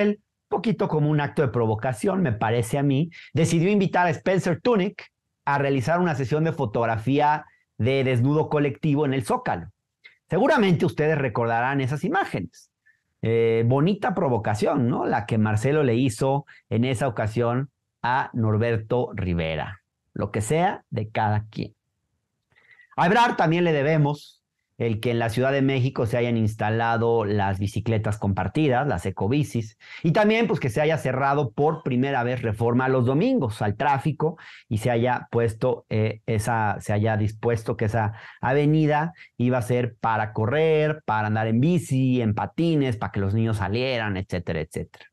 poquito como un acto de provocación, me parece a mí, decidió invitar a Spencer Tunick a realizar una sesión de fotografía de desnudo colectivo en el Zócalo. Seguramente ustedes recordarán esas imágenes. Eh, bonita provocación, ¿no? La que Marcelo le hizo en esa ocasión a Norberto Rivera. Lo que sea de cada quien. A Ebrard también le debemos el que en la Ciudad de México se hayan instalado las bicicletas compartidas, las ecobicis, y también pues que se haya cerrado por primera vez reforma los domingos al tráfico y se haya puesto eh, esa, se haya dispuesto que esa avenida iba a ser para correr, para andar en bici, en patines, para que los niños salieran, etcétera, etcétera.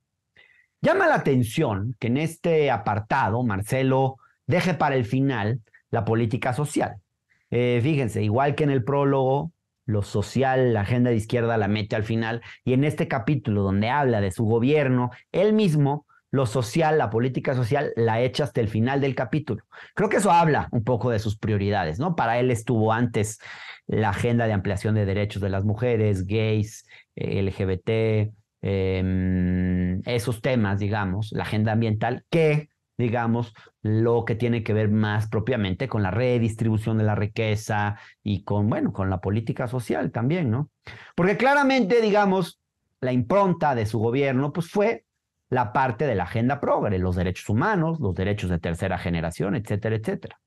Llama la atención que en este apartado Marcelo deje para el final la política social eh, fíjense, igual que en el prólogo, lo social, la agenda de izquierda la mete al final, y en este capítulo donde habla de su gobierno, él mismo, lo social, la política social, la echa hasta el final del capítulo. Creo que eso habla un poco de sus prioridades, ¿no? Para él estuvo antes la agenda de ampliación de derechos de las mujeres, gays, eh, LGBT, em, esos temas, digamos, la agenda ambiental, que digamos, lo que tiene que ver más propiamente con la redistribución de la riqueza y con, bueno, con la política social también, ¿no? Porque claramente, digamos, la impronta de su gobierno, pues fue la parte de la agenda progre, los derechos humanos, los derechos de tercera generación, etcétera, etcétera.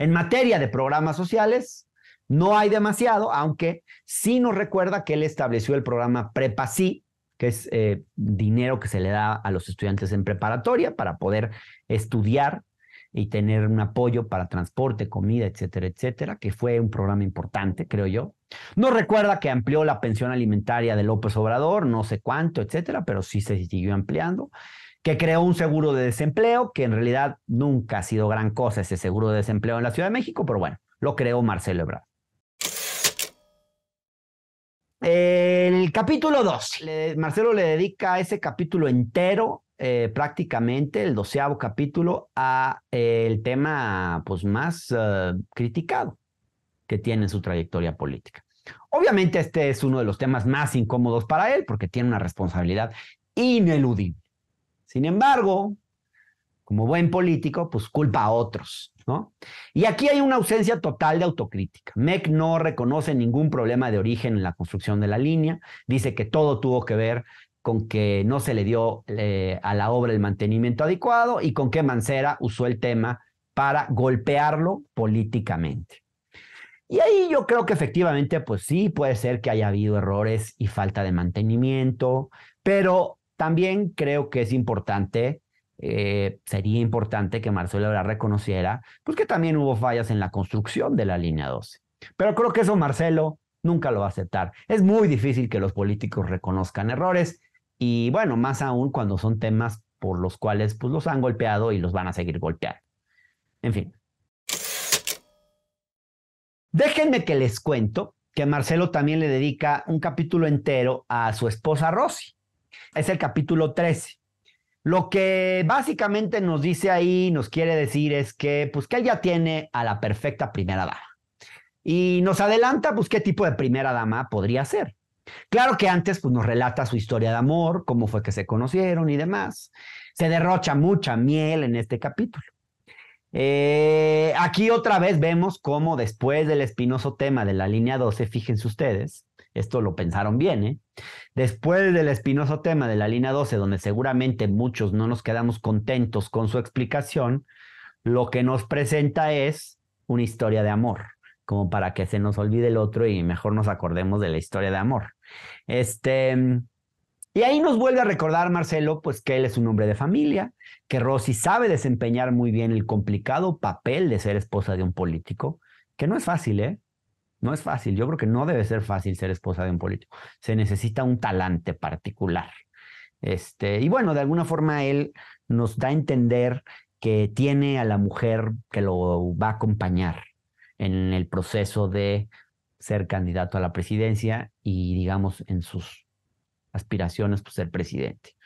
En materia de programas sociales, no hay demasiado, aunque sí nos recuerda que él estableció el programa Prepa que es eh, dinero que se le da a los estudiantes en preparatoria para poder estudiar y tener un apoyo para transporte, comida, etcétera, etcétera, que fue un programa importante, creo yo. No recuerda que amplió la pensión alimentaria de López Obrador, no sé cuánto, etcétera, pero sí se siguió ampliando, que creó un seguro de desempleo, que en realidad nunca ha sido gran cosa ese seguro de desempleo en la Ciudad de México, pero bueno, lo creó Marcelo Ebrard. Eh, el capítulo 2, Marcelo le dedica ese capítulo entero, eh, prácticamente el doceavo capítulo, a eh, el tema pues, más criticado que tiene en su trayectoria política. Obviamente este es uno de los temas más incómodos para él porque tiene una responsabilidad ineludible. Sin embargo, como buen político, pues culpa a otros, ¿no? Y aquí hay una ausencia total de autocrítica. MEC no reconoce ningún problema de origen en la construcción de la línea, dice que todo tuvo que ver con que no se le dio eh, a la obra el mantenimiento adecuado y con que Mancera usó el tema para golpearlo políticamente. Y ahí yo creo que efectivamente, pues sí, puede ser que haya habido errores y falta de mantenimiento, pero también creo que es importante eh, sería importante que Marcelo la reconociera pues, que también hubo fallas en la construcción de la línea 12. Pero creo que eso Marcelo nunca lo va a aceptar. Es muy difícil que los políticos reconozcan errores y bueno, más aún cuando son temas por los cuales pues, los han golpeado y los van a seguir golpeando. En fin. Déjenme que les cuento que Marcelo también le dedica un capítulo entero a su esposa Rosy. Es el capítulo 13. Lo que básicamente nos dice ahí, nos quiere decir es que, pues, que él ya tiene a la perfecta primera dama. Y nos adelanta, pues, qué tipo de primera dama podría ser. Claro que antes, pues, nos relata su historia de amor, cómo fue que se conocieron y demás. Se derrocha mucha miel en este capítulo. Eh, aquí otra vez vemos cómo después del espinoso tema de la línea 12, fíjense ustedes, esto lo pensaron bien, ¿eh? Después del espinoso tema de la línea 12, donde seguramente muchos no nos quedamos contentos con su explicación, lo que nos presenta es una historia de amor, como para que se nos olvide el otro y mejor nos acordemos de la historia de amor. Este, y ahí nos vuelve a recordar Marcelo, pues que él es un hombre de familia, que Rosy sabe desempeñar muy bien el complicado papel de ser esposa de un político, que no es fácil, ¿eh? No es fácil, yo creo que no debe ser fácil ser esposa de un político. Se necesita un talante particular. Este, y bueno, de alguna forma él nos da a entender que tiene a la mujer que lo va a acompañar en el proceso de ser candidato a la presidencia y, digamos, en sus aspiraciones, pues ser presidente.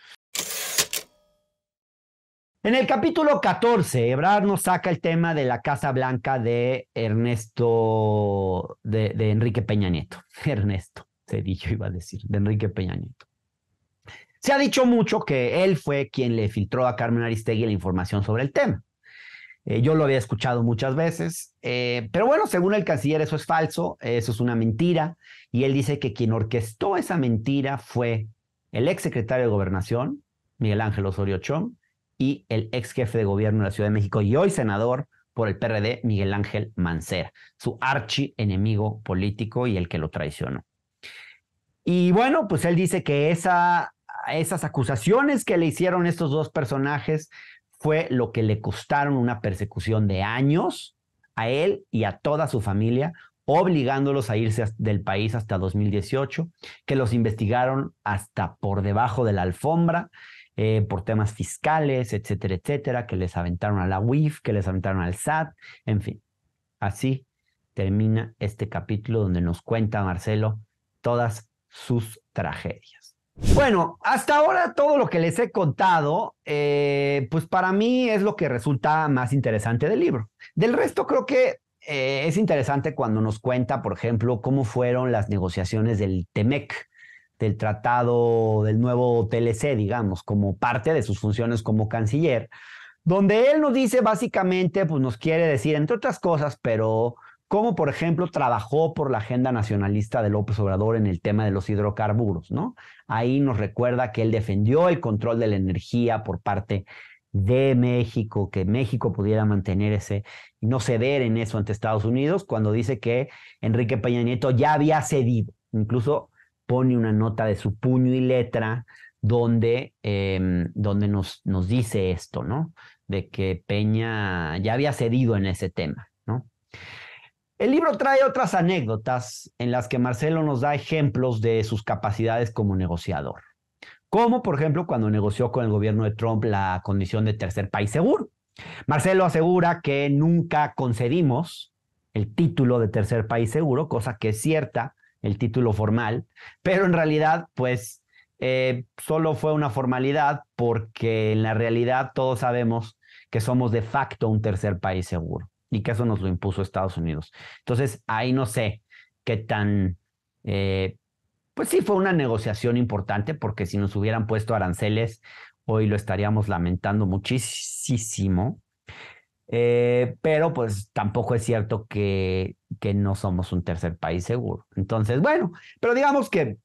En el capítulo 14, Ebrard nos saca el tema de la Casa Blanca de Ernesto, de, Enrique Peña Nieto. (laughs) Ernesto, se dijo, iba a decir, de Enrique Peña Nieto. Se ha dicho mucho que él fue quien le filtró a Carmen Aristegui la información sobre el tema. Eh, yo lo había escuchado muchas veces, eh, pero bueno, según el canciller eso es falso, eso es una mentira, y él dice que quien orquestó esa mentira fue el ex secretario de Gobernación, Miguel Ángel Osorio Chong, y el ex jefe de gobierno de la Ciudad de México y hoy senador por el PRD, Miguel Ángel Mancera, su archi enemigo político y el que lo traicionó. Y bueno, pues él dice que esa, esas acusaciones que le hicieron estos dos personajes fue lo que le costaron una persecución de años a él y a toda su familia, obligándolos a irse del país hasta 2018, que los investigaron hasta por debajo de la alfombra eh, por temas fiscales, etcétera, etcétera, que les aventaron a la UIF, que les aventaron al SAT, en fin. Así termina este capítulo donde nos cuenta Marcelo todas sus tragedias. Bueno, hasta ahora todo lo que les he contado, eh, pues para mí es lo que resulta más interesante del libro. Del resto creo que eh, es interesante cuando nos cuenta, por ejemplo, cómo fueron las negociaciones del TEMEC, del tratado del nuevo TLC, digamos, como parte de sus funciones como canciller, donde él nos dice básicamente, pues nos quiere decir, entre otras cosas, pero cómo, por ejemplo, trabajó por la agenda nacionalista de López Obrador en el tema de los hidrocarburos, ¿no? Ahí nos recuerda que él defendió el control de la energía por parte de México, que México pudiera mantener ese y no ceder en eso ante Estados Unidos, cuando dice que Enrique Peña Nieto ya había cedido, incluso pone una nota de su puño y letra donde, em, donde nos, nos dice esto, ¿no? De que Peña ya había cedido en ese tema, ¿no? El libro trae otras anécdotas en las que Marcelo nos da ejemplos de sus capacidades como negociador, como por ejemplo cuando negoció con el gobierno de Trump la condición de tercer país seguro. Marcelo asegura que nunca concedimos el título de tercer país seguro, cosa que es cierta, el título formal, pero en realidad, pues eh, solo fue una formalidad porque en la realidad todos sabemos que somos de facto un tercer país seguro y que eso nos lo impuso Estados Unidos. Entonces, ahí no sé qué tan, eh, pues sí fue una negociación importante porque si nos hubieran puesto aranceles, hoy lo estaríamos lamentando muchísimo. Eh, pero pues tampoco es cierto que, que no somos un tercer país seguro. Entonces, bueno, pero digamos que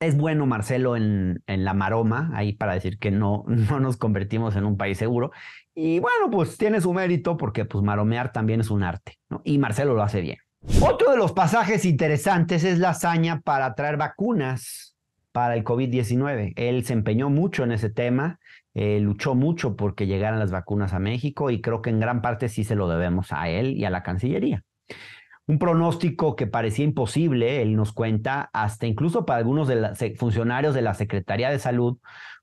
es bueno Marcelo en, en, la maroma, ahí para decir que no, (laughs) no nos convertimos en un país seguro. Y bueno, pues tiene su mérito porque pues maromear también es un arte, Y Marcelo lo hace bien. Otro de los pasajes interesantes es la hazaña para traer vacunas para el COVID-19. Él se empeñó mucho en ese tema eh, luchó mucho porque llegaran las vacunas a México y creo que en gran parte sí se lo debemos a él y a la Cancillería. Un pronóstico que parecía imposible, él nos cuenta, hasta incluso para algunos de los funcionarios de la Secretaría de Salud,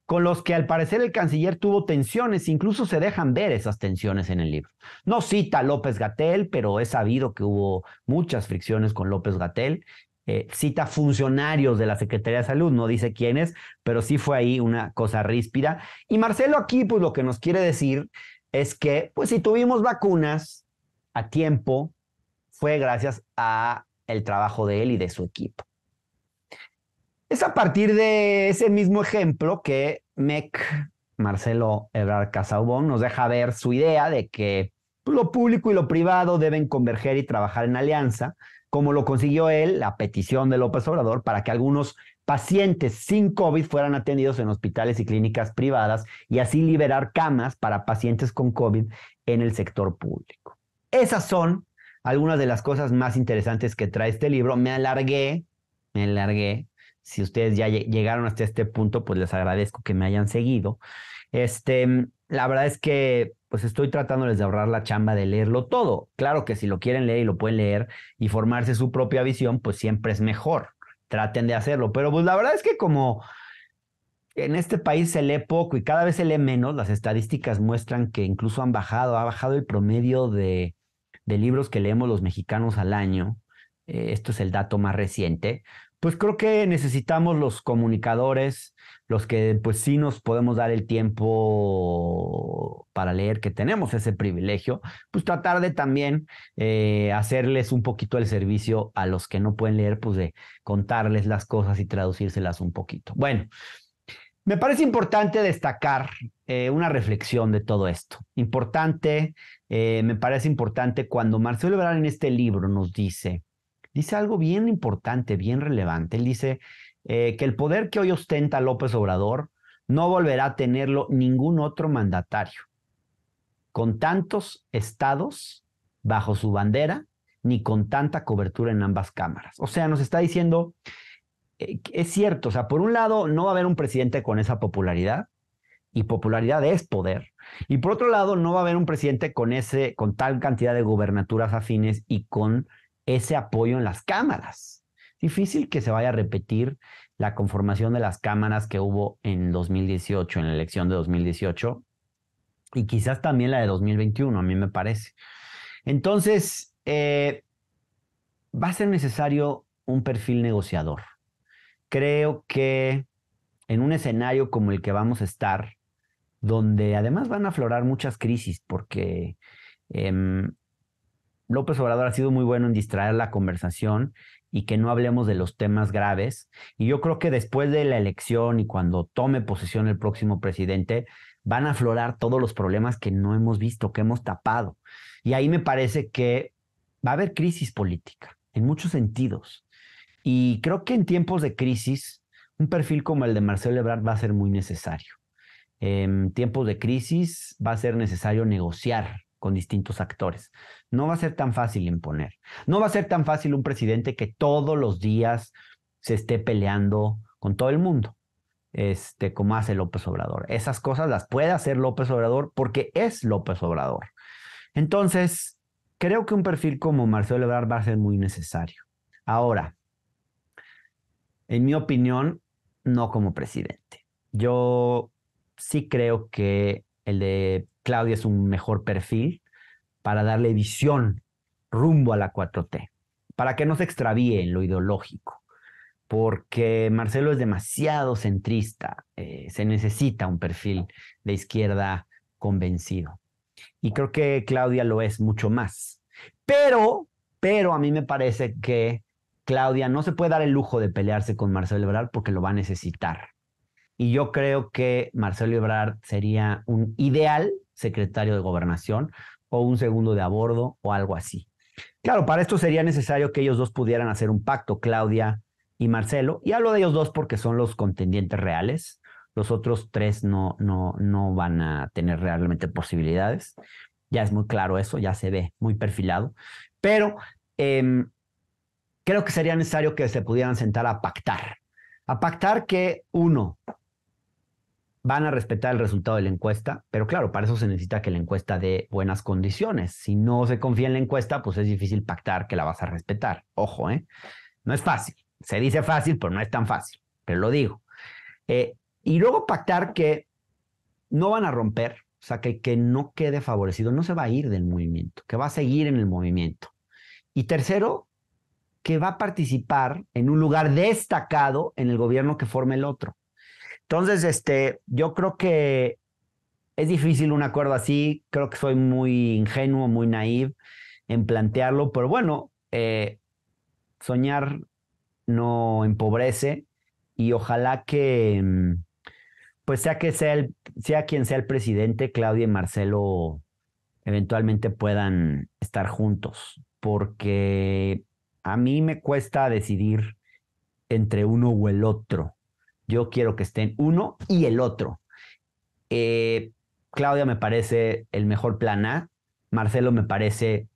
con los que al parecer el canciller tuvo tensiones, incluso se dejan ver esas tensiones en el libro. No cita López Gatel, pero es sabido que hubo muchas fricciones con López Gatel eh, cita funcionarios de la Secretaría de Salud, no dice quiénes, pero sí fue ahí una cosa ríspida. Y Marcelo aquí, pues lo que nos quiere decir es que, pues si tuvimos vacunas a tiempo, fue gracias a el trabajo de él y de su equipo. Es a partir de ese mismo ejemplo que MEC, Marcelo Ebrard Casaubon, nos deja ver su idea de que lo público y lo privado deben converger y trabajar en alianza como lo consiguió él, la petición de López Obrador para que algunos pacientes sin COVID fueran atendidos en hospitales y clínicas privadas y así liberar camas para pacientes con COVID en el sector público. Esas son algunas de las cosas más interesantes que trae este libro. Me alargué, me alargué. Si ustedes ya llegaron hasta este punto, pues les agradezco que me hayan seguido. Este, la verdad es que pues estoy tratándoles de ahorrar la chamba de leerlo todo. Claro que si lo quieren leer y lo pueden leer y formarse su propia visión, pues siempre es mejor. Traten de hacerlo. Pero pues la verdad es que como en este país se lee poco y cada vez se lee menos, las estadísticas muestran que incluso han bajado, ha bajado el promedio de, libros que leemos los mexicanos al año. Eh, esto es el dato más reciente pues creo que necesitamos los comunicadores, los que pues sí nos podemos dar el tiempo para leer, que tenemos ese privilegio, pues tratar de también eh, hacerles un poquito el servicio a los que no pueden leer, pues de contarles las cosas y traducírselas un poquito. Bueno, me parece importante destacar eh, una reflexión de todo esto. Importante, eh, me parece importante cuando Marcelo Ebrard en este libro nos dice dice algo bien importante, bien relevante. Él dice eh, que el poder que hoy ostenta López Obrador no volverá a tenerlo ningún otro mandatario, con tantos estados bajo su bandera, ni con tanta cobertura en ambas cámaras. O sea, nos está diciendo, eh, es cierto, o sea, por un lado, no va a haber un presidente con esa popularidad, y popularidad es poder. Y por otro lado, no va a haber un presidente con ese, con tal cantidad de gubernaturas afines y con ese apoyo en las cámaras. Difícil que se vaya a repetir la conformación de las cámaras que hubo en 2018, en la elección de 2018, y quizás también la de 2021, a mí me parece. Entonces, eh, va a ser necesario un perfil negociador. Creo que en un escenario como el que vamos a estar, donde además van a aflorar muchas crisis, porque em, López Obrador ha sido muy bueno en distraer la conversación y que no hablemos de los temas graves. Y yo creo que después de la elección y cuando tome posesión el próximo presidente, van a aflorar todos los problemas que no hemos visto, que hemos tapado. Y ahí me parece que va a haber crisis política en muchos sentidos. Y creo que en tiempos de crisis, un perfil como el de Marcelo Ebrard va a ser muy necesario. En tiempos de crisis va a ser necesario negociar, con distintos actores. No va a ser tan fácil imponer. No va a ser tan fácil un presidente que todos los días se esté peleando con todo el mundo, este, como hace López Obrador. Esas cosas las puede hacer López Obrador porque es López Obrador. Entonces, creo que un perfil como Marcelo Ebrard va a ser muy necesario. Ahora, en mi opinión, no como presidente. Yo sí creo que el de Claudia es un mejor perfil para darle visión rumbo a la 4T, para que no se extravíe en lo ideológico, porque Marcelo es demasiado centrista, eh, se necesita un perfil de izquierda convencido. Y creo que Claudia lo es mucho más. Pero, pero a mí me parece que Claudia no se puede dar el lujo de pelearse con Marcelo Ebrard porque lo va a necesitar. Y yo creo que Marcelo Ebrard sería un ideal secretario de gobernación o un segundo de a bordo o algo así. Claro, para esto sería necesario que ellos dos pudieran hacer un pacto, Claudia y Marcelo. Y hablo de ellos dos porque son los contendientes reales. Los otros tres no, no, no van a tener realmente posibilidades. Ya es muy claro eso, ya se ve muy perfilado. Pero em, creo que sería necesario que se pudieran sentar a pactar. A pactar que, uno, van a respetar el resultado de la encuesta, pero claro, para eso se necesita que la encuesta dé buenas condiciones. Si no se confía en la encuesta, pues es difícil pactar que la vas a respetar. Ojo, ¿eh? No es fácil. Se dice fácil, pero no es tan fácil, pero lo digo. Eh, y luego pactar que no van a romper, o sea, que, que no quede favorecido, no se va a ir del movimiento, que va a seguir en el movimiento. Y tercero, que va a participar en un lugar destacado en el gobierno que forme el otro. Entonces, este, yo creo que es difícil un acuerdo así. Creo que soy muy ingenuo, muy naif en plantearlo, pero bueno, eh, soñar no empobrece y ojalá que, mm, pues sea que sea, el, sea quien sea el presidente, Claudia y Marcelo eventualmente puedan estar juntos, porque a mí me cuesta decidir entre uno o el otro. Yo quiero que estén uno y el otro. Eh, Claudia me parece el mejor plan A. Marcelo me parece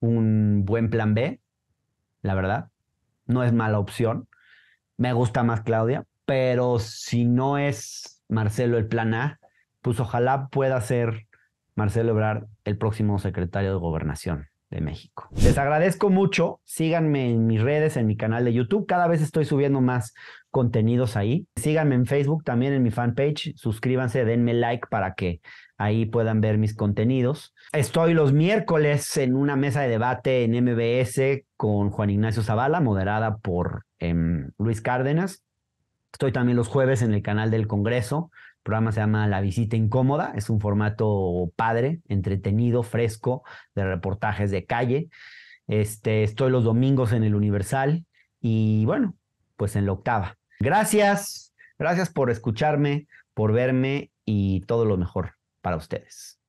un buen plan B, la verdad. No es mala opción. Me gusta más Claudia, pero si no es Marcelo el plan A, pues ojalá pueda ser Marcelo Ebrard el próximo secretario de Gobernación de México. Les agradezco mucho. Síganme en mis redes, en mi canal de YouTube. Cada vez estoy subiendo más contenidos ahí. Síganme en Facebook, también en mi fanpage. Suscríbanse, denme like para que ahí puedan ver mis contenidos. Estoy los miércoles en una mesa de debate en MBS con Juan Ignacio Zavala, moderada por em, Luis Cárdenas. Estoy también los jueves en el canal del Congreso programa se llama La Visita Incómoda, es un formato padre, entretenido, fresco, de reportajes de calle. Este, estoy los domingos en el Universal y bueno, pues en la octava. Gracias, gracias por escucharme, por verme y todo lo mejor para ustedes.